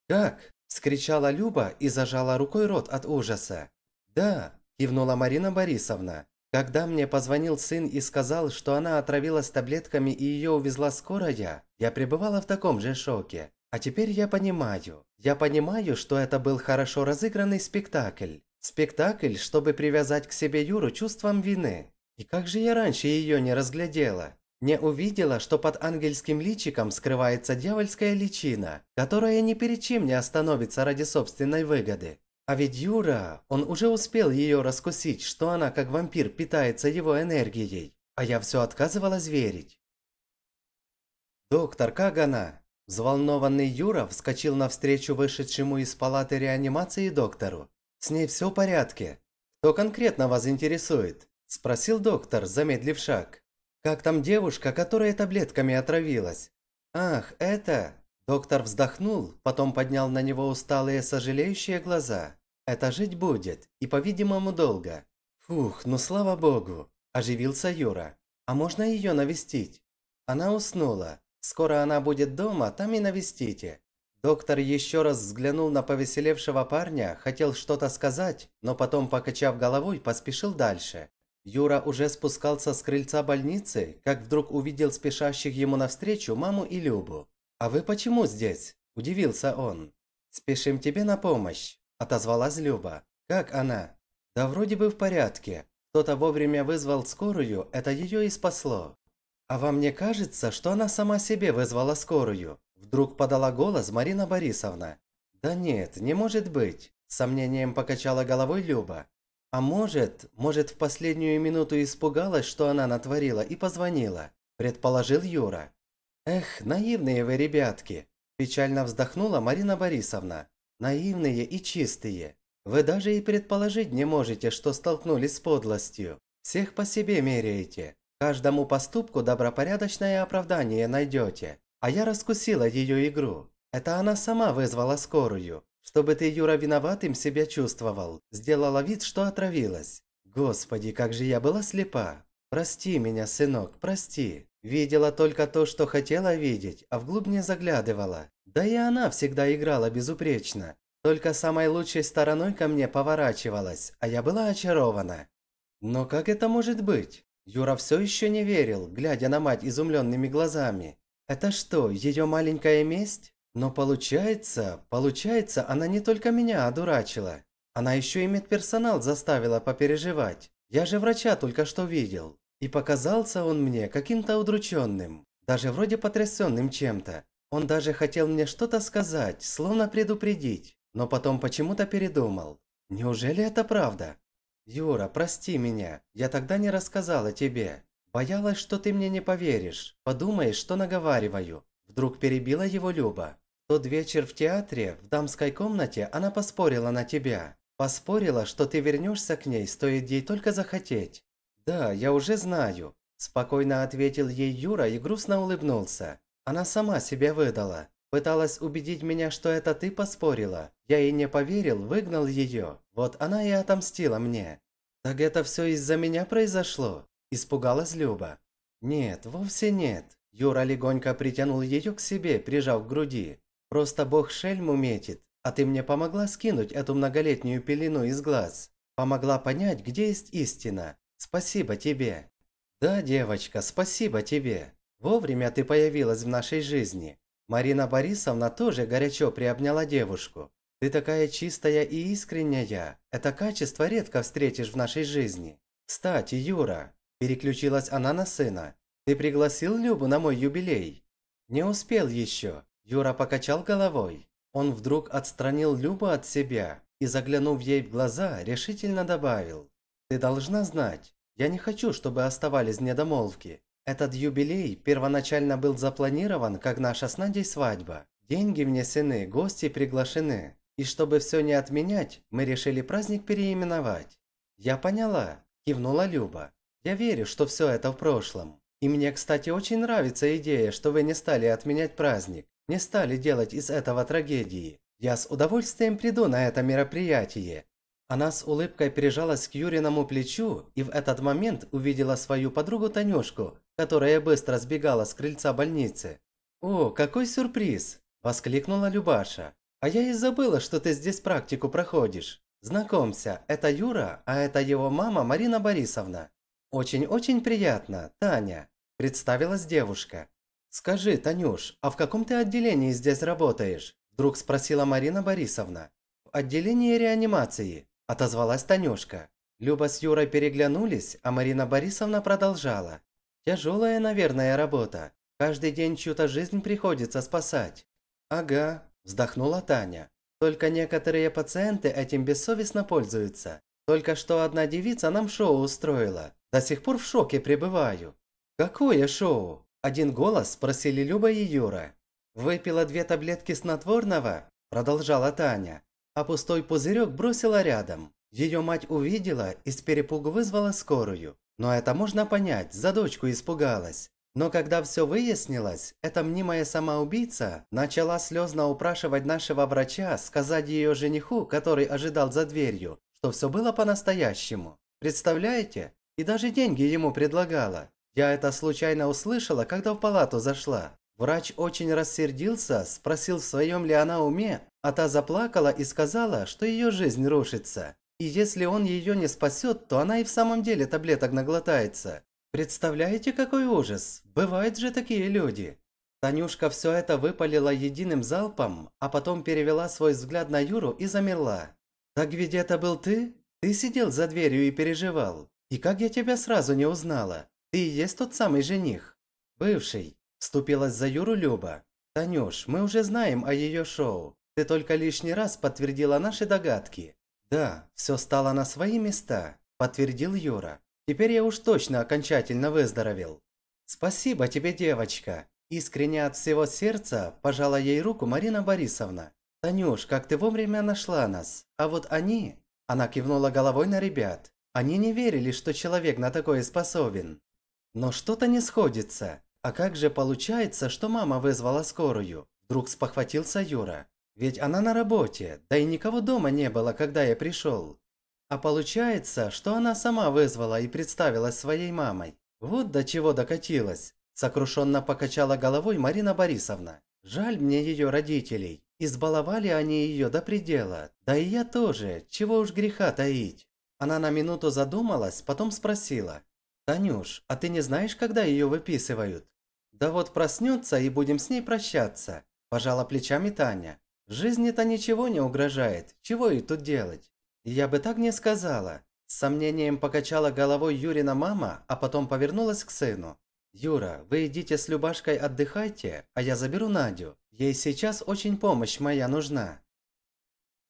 Как? Скричала Люба и зажала рукой рот от ужаса. «Да», – кивнула Марина Борисовна. «Когда мне позвонил сын и сказал, что она отравилась таблетками и ее увезла скорая, я пребывала в таком же шоке. А теперь я понимаю. Я понимаю, что это был хорошо разыгранный спектакль. Спектакль, чтобы привязать к себе Юру чувством вины. И как же я раньше ее не разглядела?» не увидела, что под ангельским личиком скрывается дьявольская личина, которая ни перед чем не остановится ради собственной выгоды. А ведь Юра, он уже успел ее раскусить, что она как вампир питается его энергией, а я все отказывалась верить. «Доктор Кагана!» Взволнованный Юра вскочил навстречу вышедшему из палаты реанимации доктору. «С ней все в порядке. Кто конкретно вас интересует?» – спросил доктор, замедлив шаг. Как там девушка, которая таблетками отравилась? Ах, это...» Доктор вздохнул, потом поднял на него усталые сожалеющие глаза. «Это жить будет, и, по-видимому, долго. Фух, ну слава богу!» – оживился Юра. «А можно ее навестить?» Она уснула. Скоро она будет дома, там и навестите. Доктор еще раз взглянул на повеселевшего парня, хотел что-то сказать, но потом, покачав головой, поспешил дальше. Юра уже спускался с крыльца больницы, как вдруг увидел спешащих ему навстречу маму и Любу. «А вы почему здесь?» – удивился он. «Спешим тебе на помощь», – отозвалась Люба. «Как она?» «Да вроде бы в порядке. Кто-то вовремя вызвал скорую, это ее и спасло». «А вам не кажется, что она сама себе вызвала скорую?» Вдруг подала голос Марина Борисовна. «Да нет, не может быть», – с сомнением покачала головой Люба. А может, может в последнюю минуту испугалась, что она натворила и позвонила, предположил Юра. Эх, наивные вы ребятки, печально вздохнула Марина Борисовна. Наивные и чистые. Вы даже и предположить не можете, что столкнулись с подлостью. Всех по себе меряете. Каждому поступку добропорядочное оправдание найдете. А я раскусила ее игру. Это она сама вызвала скорую чтобы ты, Юра, виноватым себя чувствовал. Сделала вид, что отравилась. Господи, как же я была слепа. Прости меня, сынок, прости. Видела только то, что хотела видеть, а вглубь не заглядывала. Да и она всегда играла безупречно. Только самой лучшей стороной ко мне поворачивалась, а я была очарована. Но как это может быть? Юра все еще не верил, глядя на мать изумленными глазами. Это что, ее маленькая месть? Но получается, получается, она не только меня одурачила. Она еще и медперсонал заставила попереживать. Я же врача только что видел. И показался он мне каким-то удрученным, даже вроде потрясенным чем-то. Он даже хотел мне что-то сказать, словно предупредить, но потом почему-то передумал. Неужели это правда? Юра, прости меня, я тогда не рассказала тебе. Боялась, что ты мне не поверишь, подумаешь, что наговариваю. Вдруг перебила его Люба. Тот вечер в театре, в дамской комнате, она поспорила на тебя. Поспорила, что ты вернешься к ней, стоит ей только захотеть. Да, я уже знаю. Спокойно ответил ей Юра и грустно улыбнулся. Она сама себя выдала. Пыталась убедить меня, что это ты поспорила. Я ей не поверил, выгнал ее. Вот она и отомстила мне. Так это все из-за меня произошло? Испугалась Люба. Нет, вовсе нет. Юра легонько притянул ее к себе, прижав к груди. Просто бог шельму метит, а ты мне помогла скинуть эту многолетнюю пелену из глаз. Помогла понять, где есть истина. Спасибо тебе. Да, девочка, спасибо тебе. Вовремя ты появилась в нашей жизни. Марина Борисовна тоже горячо приобняла девушку. Ты такая чистая и искренняя. Это качество редко встретишь в нашей жизни. Кстати, Юра, переключилась она на сына. Ты пригласил Любу на мой юбилей? Не успел еще. Юра покачал головой. Он вдруг отстранил Любу от себя и, заглянув ей в глаза, решительно добавил. «Ты должна знать, я не хочу, чтобы оставались недомолвки. Этот юбилей первоначально был запланирован, как наша с Надей свадьба. Деньги внесены, гости приглашены. И чтобы все не отменять, мы решили праздник переименовать». «Я поняла», – кивнула Люба. «Я верю, что все это в прошлом. И мне, кстати, очень нравится идея, что вы не стали отменять праздник. Не стали делать из этого трагедии. Я с удовольствием приду на это мероприятие». Она с улыбкой прижалась к Юриному плечу и в этот момент увидела свою подругу Танюшку, которая быстро сбегала с крыльца больницы. «О, какой сюрприз!» – воскликнула Любаша. «А я и забыла, что ты здесь практику проходишь. Знакомься, это Юра, а это его мама Марина Борисовна. Очень-очень приятно, Таня», – представилась девушка. «Скажи, Танюш, а в каком ты отделении здесь работаешь?» Вдруг спросила Марина Борисовна. «В отделении реанимации», – отозвалась Танюшка. Люба с Юрой переглянулись, а Марина Борисовна продолжала. «Тяжелая, наверное, работа. Каждый день чью-то жизнь приходится спасать». «Ага», – вздохнула Таня. «Только некоторые пациенты этим бессовестно пользуются. Только что одна девица нам шоу устроила. До сих пор в шоке пребываю». «Какое шоу?» Один голос спросили Люба и Юра. «Выпила две таблетки снотворного?» – продолжала Таня. А пустой пузырек бросила рядом. Ее мать увидела и с перепугу вызвала скорую. Но это можно понять, за дочку испугалась. Но когда все выяснилось, эта мнимая самоубийца начала слезно упрашивать нашего врача сказать ее жениху, который ожидал за дверью, что все было по-настоящему. Представляете? И даже деньги ему предлагала. Я это случайно услышала, когда в палату зашла. Врач очень рассердился, спросил, в своем ли она уме, а та заплакала и сказала, что ее жизнь рушится. И если он ее не спасет, то она и в самом деле таблеток наглотается. Представляете, какой ужас? Бывают же такие люди. Танюшка все это выпалила единым залпом, а потом перевела свой взгляд на Юру и замерла. «Так ведь это был ты? Ты сидел за дверью и переживал. И как я тебя сразу не узнала? Ты и есть тот самый жених? Бывший. Вступилась за Юру Люба. Танюш, мы уже знаем о ее шоу. Ты только лишний раз подтвердила наши догадки. Да, все стало на свои места, подтвердил Юра. Теперь я уж точно окончательно выздоровел. Спасибо тебе, девочка. Искренне от всего сердца пожала ей руку Марина Борисовна. «Танюш, как ты вовремя нашла нас. А вот они...» Она кивнула головой на ребят. «Они не верили, что человек на такое способен. Но что-то не сходится. А как же получается, что мама вызвала скорую? Вдруг спохватился Юра. Ведь она на работе, да и никого дома не было, когда я пришел. А получается, что она сама вызвала и представилась своей мамой. Вот до чего докатилась. Сокрушенно покачала головой Марина Борисовна. Жаль мне ее родителей. Избаловали они ее до предела. Да и я тоже, чего уж греха таить. Она на минуту задумалась, потом спросила. «Танюш, а ты не знаешь, когда ее выписывают?» «Да вот проснется, и будем с ней прощаться», – пожала плечами Таня. «Жизни-то ничего не угрожает, чего ей тут делать?» «Я бы так не сказала», – с сомнением покачала головой Юрина мама, а потом повернулась к сыну. «Юра, вы идите с Любашкой отдыхайте, а я заберу Надю. Ей сейчас очень помощь моя нужна».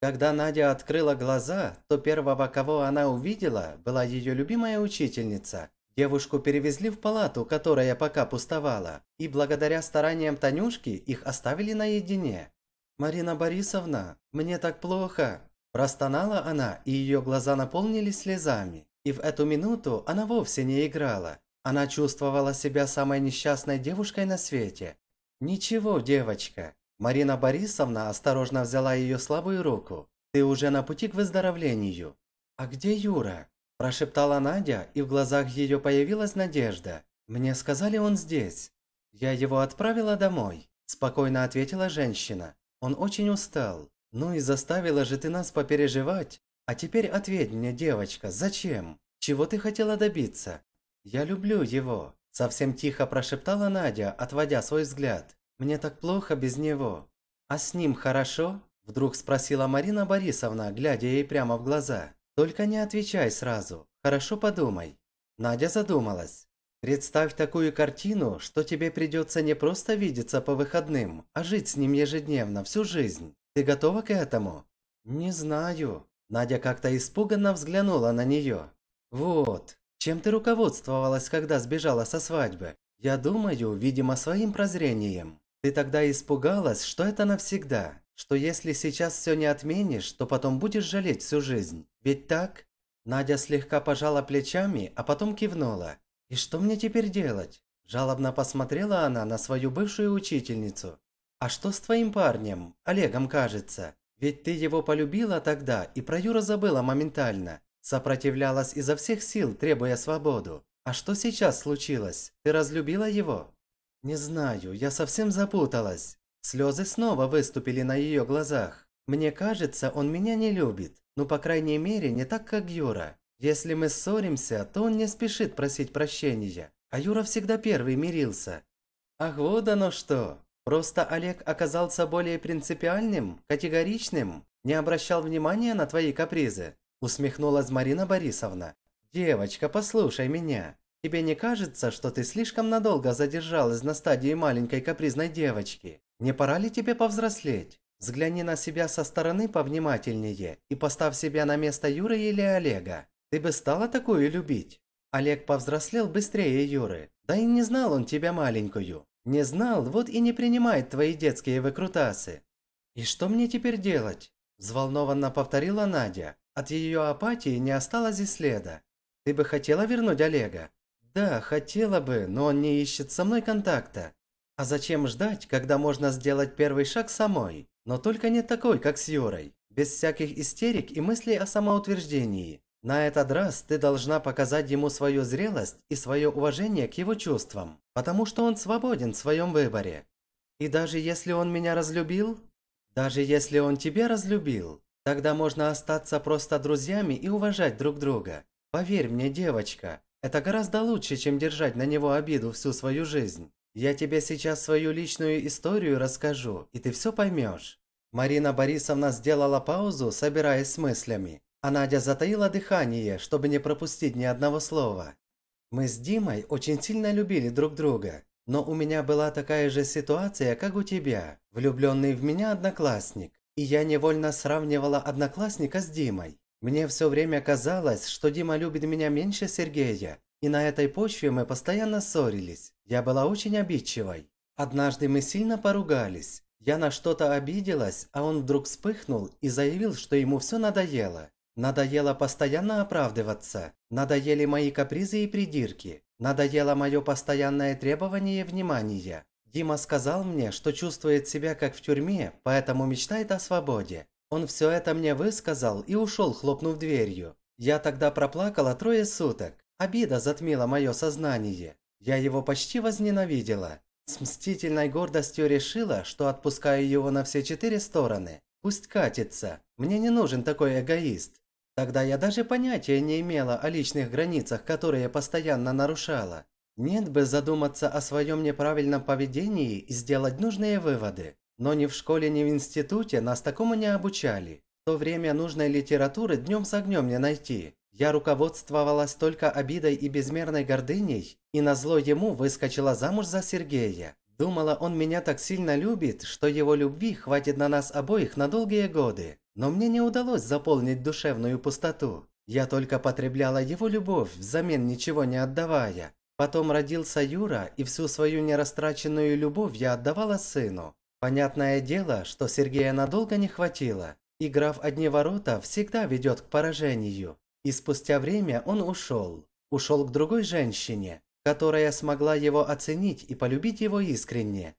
Когда Надя открыла глаза, то первого, кого она увидела, была ее любимая учительница, Девушку перевезли в палату, которая пока пустовала, и благодаря стараниям Танюшки их оставили наедине. «Марина Борисовна, мне так плохо!» Простонала она, и ее глаза наполнились слезами. И в эту минуту она вовсе не играла. Она чувствовала себя самой несчастной девушкой на свете. «Ничего, девочка!» Марина Борисовна осторожно взяла ее слабую руку. «Ты уже на пути к выздоровлению». «А где Юра?» Прошептала Надя, и в глазах ее появилась надежда. «Мне сказали, он здесь. Я его отправила домой», – спокойно ответила женщина. «Он очень устал. Ну и заставила же ты нас попереживать. А теперь ответь мне, девочка, зачем? Чего ты хотела добиться?» «Я люблю его», – совсем тихо прошептала Надя, отводя свой взгляд. «Мне так плохо без него». «А с ним хорошо?» – вдруг спросила Марина Борисовна, глядя ей прямо в глаза. Только не отвечай сразу, хорошо подумай. Надя задумалась. Представь такую картину, что тебе придется не просто видеться по выходным, а жить с ним ежедневно всю жизнь. Ты готова к этому? Не знаю. Надя как-то испуганно взглянула на нее. Вот, чем ты руководствовалась, когда сбежала со свадьбы? Я думаю, видимо, своим прозрением. Ты тогда испугалась, что это навсегда что если сейчас все не отменишь, то потом будешь жалеть всю жизнь. Ведь так?» Надя слегка пожала плечами, а потом кивнула. «И что мне теперь делать?» Жалобно посмотрела она на свою бывшую учительницу. «А что с твоим парнем, Олегом, кажется? Ведь ты его полюбила тогда и про Юра забыла моментально. Сопротивлялась изо всех сил, требуя свободу. А что сейчас случилось? Ты разлюбила его?» «Не знаю, я совсем запуталась. Слезы снова выступили на ее глазах. «Мне кажется, он меня не любит. Ну, по крайней мере, не так, как Юра. Если мы ссоримся, то он не спешит просить прощения. А Юра всегда первый мирился». «Ах, вот оно что!» Просто Олег оказался более принципиальным, категоричным, не обращал внимания на твои капризы», – усмехнулась Марина Борисовна. «Девочка, послушай меня. Тебе не кажется, что ты слишком надолго задержалась на стадии маленькой капризной девочки? Не пора ли тебе повзрослеть? Взгляни на себя со стороны повнимательнее и поставь себя на место Юры или Олега. Ты бы стала такую любить? Олег повзрослел быстрее Юры. Да и не знал он тебя маленькую. Не знал, вот и не принимает твои детские выкрутасы. «И что мне теперь делать?» – взволнованно повторила Надя. От ее апатии не осталось и следа. «Ты бы хотела вернуть Олега?» «Да, хотела бы, но он не ищет со мной контакта. А зачем ждать, когда можно сделать первый шаг самой? Но только не такой, как с Юрой. Без всяких истерик и мыслей о самоутверждении. На этот раз ты должна показать ему свою зрелость и свое уважение к его чувствам, потому что он свободен в своем выборе. И даже если он меня разлюбил, даже если он тебя разлюбил, тогда можно остаться просто друзьями и уважать друг друга. Поверь мне, девочка, это гораздо лучше, чем держать на него обиду всю свою жизнь. Я тебе сейчас свою личную историю расскажу, и ты все поймешь. Марина Борисовна сделала паузу, собираясь с мыслями, а Надя затаила дыхание, чтобы не пропустить ни одного слова. Мы с Димой очень сильно любили друг друга, но у меня была такая же ситуация, как у тебя, влюбленный в меня одноклассник, и я невольно сравнивала одноклассника с Димой. Мне все время казалось, что Дима любит меня меньше Сергея, и на этой почве мы постоянно ссорились. Я была очень обидчивой. Однажды мы сильно поругались. Я на что-то обиделась, а он вдруг вспыхнул и заявил, что ему все надоело. Надоело постоянно оправдываться. Надоели мои капризы и придирки. Надоело моё постоянное требование внимания. Дима сказал мне, что чувствует себя как в тюрьме, поэтому мечтает о свободе. Он всё это мне высказал и ушел, хлопнув дверью. Я тогда проплакала трое суток. Обида затмила мое сознание. Я его почти возненавидела. С мстительной гордостью решила, что отпускаю его на все четыре стороны. Пусть катится. Мне не нужен такой эгоист. Тогда я даже понятия не имела о личных границах, которые постоянно нарушала. Нет бы задуматься о своем неправильном поведении и сделать нужные выводы. Но ни в школе, ни в институте нас такому не обучали. В то время нужной литературы днем с огнем не найти. Я руководствовалась только обидой и безмерной гордыней, и на зло ему выскочила замуж за Сергея. Думала, он меня так сильно любит, что его любви хватит на нас обоих на долгие годы. Но мне не удалось заполнить душевную пустоту. Я только потребляла его любовь, взамен ничего не отдавая. Потом родился Юра, и всю свою нерастраченную любовь я отдавала сыну. Понятное дело, что Сергея надолго не хватило. Игра в одни ворота всегда ведет к поражению. И спустя время он ушел. Ушел к другой женщине, которая смогла его оценить и полюбить его искренне.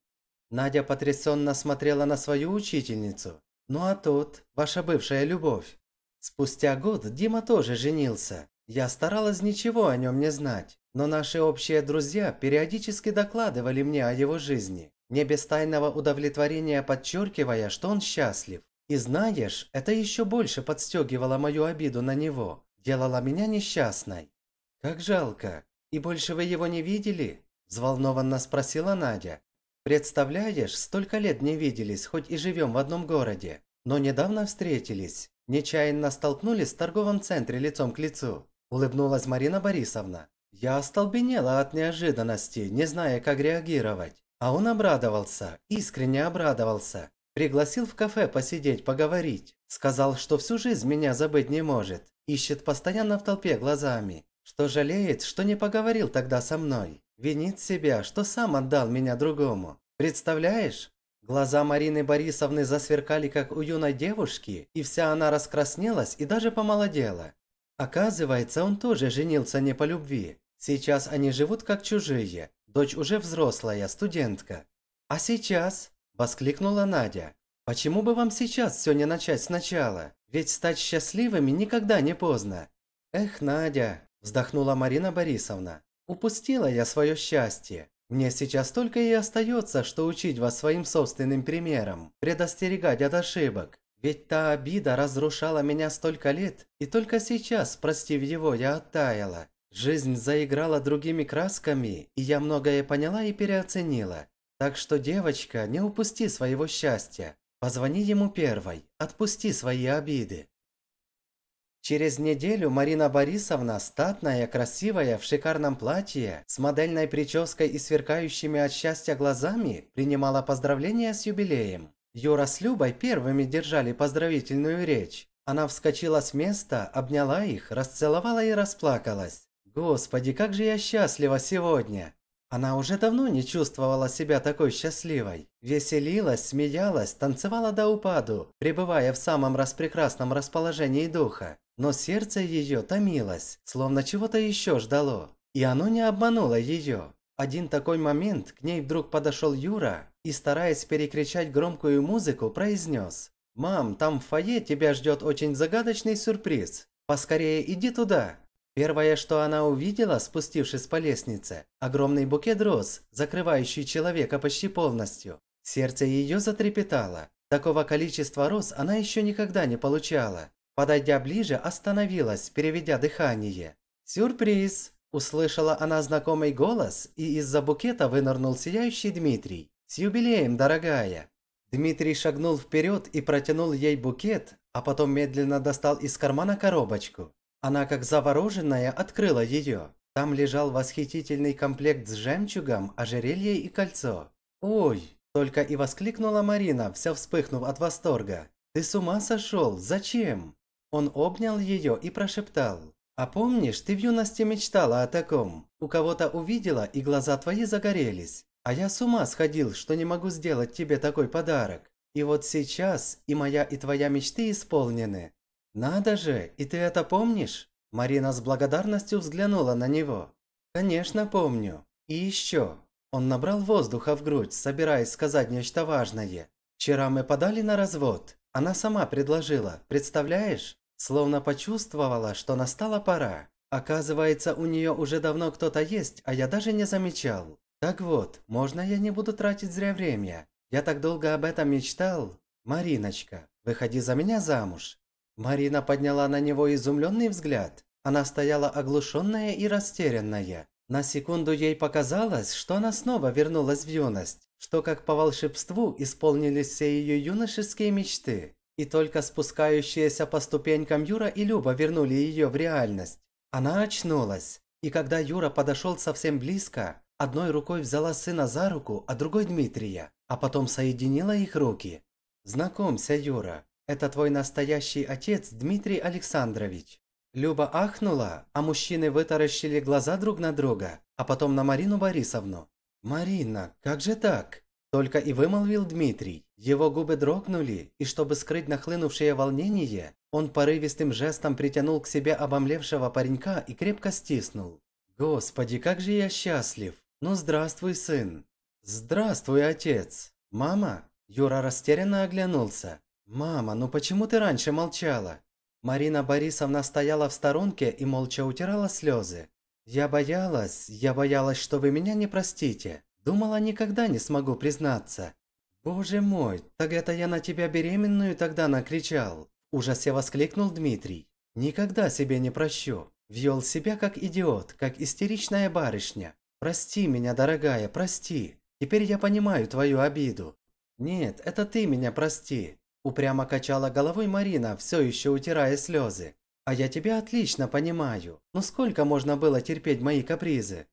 Надя потрясенно смотрела на свою учительницу. Ну а тут ваша бывшая любовь. Спустя год Дима тоже женился. Я старалась ничего о нем не знать, но наши общие друзья периодически докладывали мне о его жизни, не без тайного удовлетворения подчеркивая, что он счастлив. И знаешь, это еще больше подстегивало мою обиду на него, делала меня несчастной. Как жалко. И больше вы его не видели? Взволнованно спросила Надя. Представляешь, столько лет не виделись, хоть и живем в одном городе. Но недавно встретились. Нечаянно столкнулись в торговом центре лицом к лицу. Улыбнулась Марина Борисовна. Я остолбенела от неожиданности, не зная, как реагировать. А он обрадовался, искренне обрадовался. Пригласил в кафе посидеть, поговорить. Сказал, что всю жизнь меня забыть не может. Ищет постоянно в толпе глазами, что жалеет, что не поговорил тогда со мной. Винит себя, что сам отдал меня другому. Представляешь? Глаза Марины Борисовны засверкали, как у юной девушки, и вся она раскраснелась и даже помолодела. Оказывается, он тоже женился не по любви. Сейчас они живут как чужие. Дочь уже взрослая, студентка. «А сейчас?» – воскликнула Надя. «Почему бы вам сейчас все не начать сначала? Ведь стать счастливыми никогда не поздно. Эх, Надя, вздохнула Марина Борисовна. Упустила я свое счастье. Мне сейчас только и остается, что учить вас своим собственным примером, предостерегать от ошибок. Ведь та обида разрушала меня столько лет, и только сейчас, простив его, я оттаяла. Жизнь заиграла другими красками, и я многое поняла и переоценила. Так что, девочка, не упусти своего счастья. Позвони ему первой, отпусти свои обиды. Через неделю Марина Борисовна, статная, красивая, в шикарном платье, с модельной прической и сверкающими от счастья глазами, принимала поздравления с юбилеем. Юра с Любой первыми держали поздравительную речь. Она вскочила с места, обняла их, расцеловала и расплакалась. «Господи, как же я счастлива сегодня! Она уже давно не чувствовала себя такой счастливой. Веселилась, смеялась, танцевала до упаду, пребывая в самом распрекрасном расположении духа. Но сердце ее томилось, словно чего-то еще ждало. И оно не обмануло ее. Один такой момент к ней вдруг подошел Юра и, стараясь перекричать громкую музыку, произнес «Мам, там в фойе тебя ждет очень загадочный сюрприз. Поскорее иди туда, Первое, что она увидела, спустившись по лестнице, огромный букет роз, закрывающий человека почти полностью. Сердце ее затрепетало. Такого количества роз она еще никогда не получала. Подойдя ближе, остановилась, переведя дыхание. «Сюрприз!» – услышала она знакомый голос, и из-за букета вынырнул сияющий Дмитрий. «С юбилеем, дорогая!» Дмитрий шагнул вперед и протянул ей букет, а потом медленно достал из кармана коробочку. Она, как завороженная, открыла ее. Там лежал восхитительный комплект с жемчугом, ожерелье и кольцо. «Ой!» – только и воскликнула Марина, вся вспыхнув от восторга. «Ты с ума сошел? Зачем?» Он обнял ее и прошептал. «А помнишь, ты в юности мечтала о таком? У кого-то увидела, и глаза твои загорелись. А я с ума сходил, что не могу сделать тебе такой подарок. И вот сейчас и моя, и твоя мечты исполнены. «Надо же, и ты это помнишь?» Марина с благодарностью взглянула на него. «Конечно помню. И еще». Он набрал воздуха в грудь, собираясь сказать нечто важное. «Вчера мы подали на развод. Она сама предложила, представляешь? Словно почувствовала, что настала пора. Оказывается, у нее уже давно кто-то есть, а я даже не замечал. Так вот, можно я не буду тратить зря время? Я так долго об этом мечтал. Мариночка, выходи за меня замуж. Марина подняла на него изумленный взгляд. Она стояла оглушенная и растерянная. На секунду ей показалось, что она снова вернулась в юность, что как по волшебству исполнились все ее юношеские мечты. И только спускающиеся по ступенькам Юра и Люба вернули ее в реальность. Она очнулась, и когда Юра подошел совсем близко, одной рукой взяла сына за руку, а другой Дмитрия, а потом соединила их руки. «Знакомься, Юра, это твой настоящий отец Дмитрий Александрович». Люба ахнула, а мужчины вытаращили глаза друг на друга, а потом на Марину Борисовну. «Марина, как же так?» Только и вымолвил Дмитрий. Его губы дрогнули, и чтобы скрыть нахлынувшее волнение, он порывистым жестом притянул к себе обомлевшего паренька и крепко стиснул. «Господи, как же я счастлив! Ну здравствуй, сын!» «Здравствуй, отец!» «Мама!» Юра растерянно оглянулся. «Мама, ну почему ты раньше молчала?» Марина Борисовна стояла в сторонке и молча утирала слезы. «Я боялась, я боялась, что вы меня не простите. Думала, никогда не смогу признаться. Боже мой, так это я на тебя беременную тогда накричал!» В ужасе воскликнул Дмитрий. «Никогда себе не прощу. Вел себя как идиот, как истеричная барышня. Прости меня, дорогая, прости. Теперь я понимаю твою обиду. Нет, это ты меня прости. Упрямо качала головой Марина, все еще утирая слезы. «А я тебя отлично понимаю. Ну сколько можно было терпеть мои капризы?»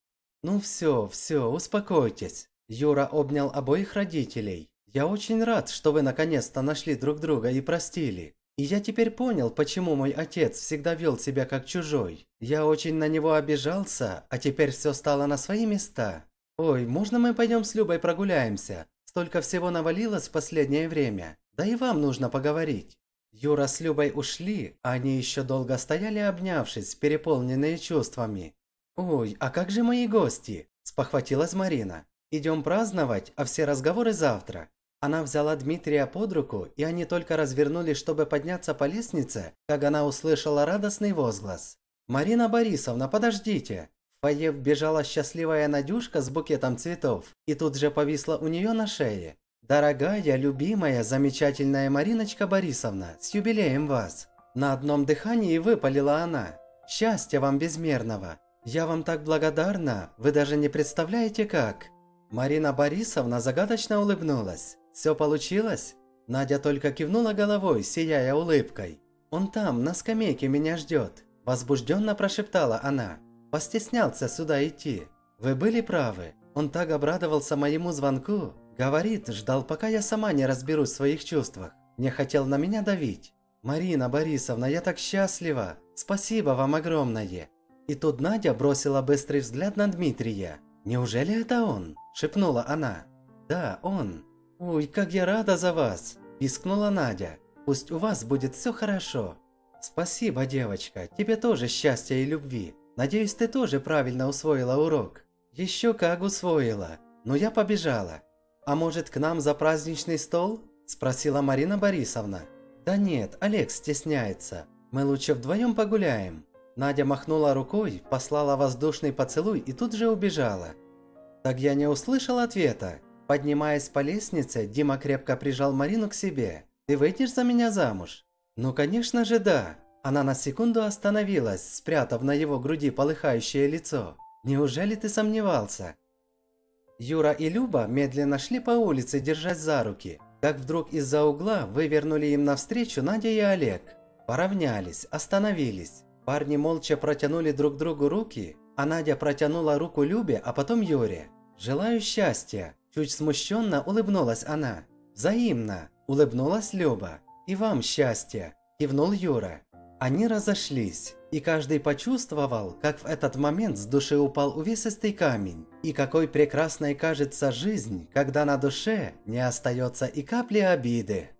«Ну все, все, успокойтесь». Юра обнял обоих родителей. «Я очень рад, что вы наконец-то нашли друг друга и простили. И я теперь понял, почему мой отец всегда вел себя как чужой. Я очень на него обижался, а теперь все стало на свои места. Ой, можно мы пойдем с Любой прогуляемся? Столько всего навалилось в последнее время. Да и вам нужно поговорить». Юра с Любой ушли, а они еще долго стояли, обнявшись, переполненные чувствами. «Ой, а как же мои гости?» – спохватилась Марина. «Идем праздновать, а все разговоры завтра». Она взяла Дмитрия под руку, и они только развернулись, чтобы подняться по лестнице, как она услышала радостный возглас. «Марина Борисовна, подождите!» В фойе вбежала счастливая Надюшка с букетом цветов, и тут же повисла у нее на шее. Дорогая, любимая, замечательная Мариночка Борисовна, с юбилеем вас! На одном дыхании выпалила она. Счастья вам безмерного! Я вам так благодарна, вы даже не представляете как! Марина Борисовна загадочно улыбнулась. Все получилось? Надя только кивнула головой, сияя улыбкой. «Он там, на скамейке меня ждет», – возбужденно прошептала она. «Постеснялся сюда идти. Вы были правы. Он так обрадовался моему звонку. Говорит, ждал, пока я сама не разберусь в своих чувствах. Не хотел на меня давить. «Марина Борисовна, я так счастлива! Спасибо вам огромное!» И тут Надя бросила быстрый взгляд на Дмитрия. «Неужели это он?» – шепнула она. «Да, он!» «Ой, как я рада за вас!» – пискнула Надя. «Пусть у вас будет все хорошо!» «Спасибо, девочка, тебе тоже счастья и любви! Надеюсь, ты тоже правильно усвоила урок!» «Еще как усвоила! Но я побежала! «А может, к нам за праздничный стол?» – спросила Марина Борисовна. «Да нет, Олег стесняется. Мы лучше вдвоем погуляем». Надя махнула рукой, послала воздушный поцелуй и тут же убежала. Так я не услышал ответа. Поднимаясь по лестнице, Дима крепко прижал Марину к себе. «Ты выйдешь за меня замуж?» «Ну, конечно же, да!» Она на секунду остановилась, спрятав на его груди полыхающее лицо. «Неужели ты сомневался? Юра и Люба медленно шли по улице, держась за руки, как вдруг из-за угла вывернули им навстречу Надя и Олег. Поравнялись, остановились. Парни молча протянули друг другу руки, а Надя протянула руку Любе, а потом Юре. «Желаю счастья!» Чуть смущенно улыбнулась она. «Взаимно!» – улыбнулась Люба. «И вам счастья!» – кивнул Юра. Они разошлись и каждый почувствовал, как в этот момент с души упал увесистый камень, и какой прекрасной кажется жизнь, когда на душе не остается и капли обиды.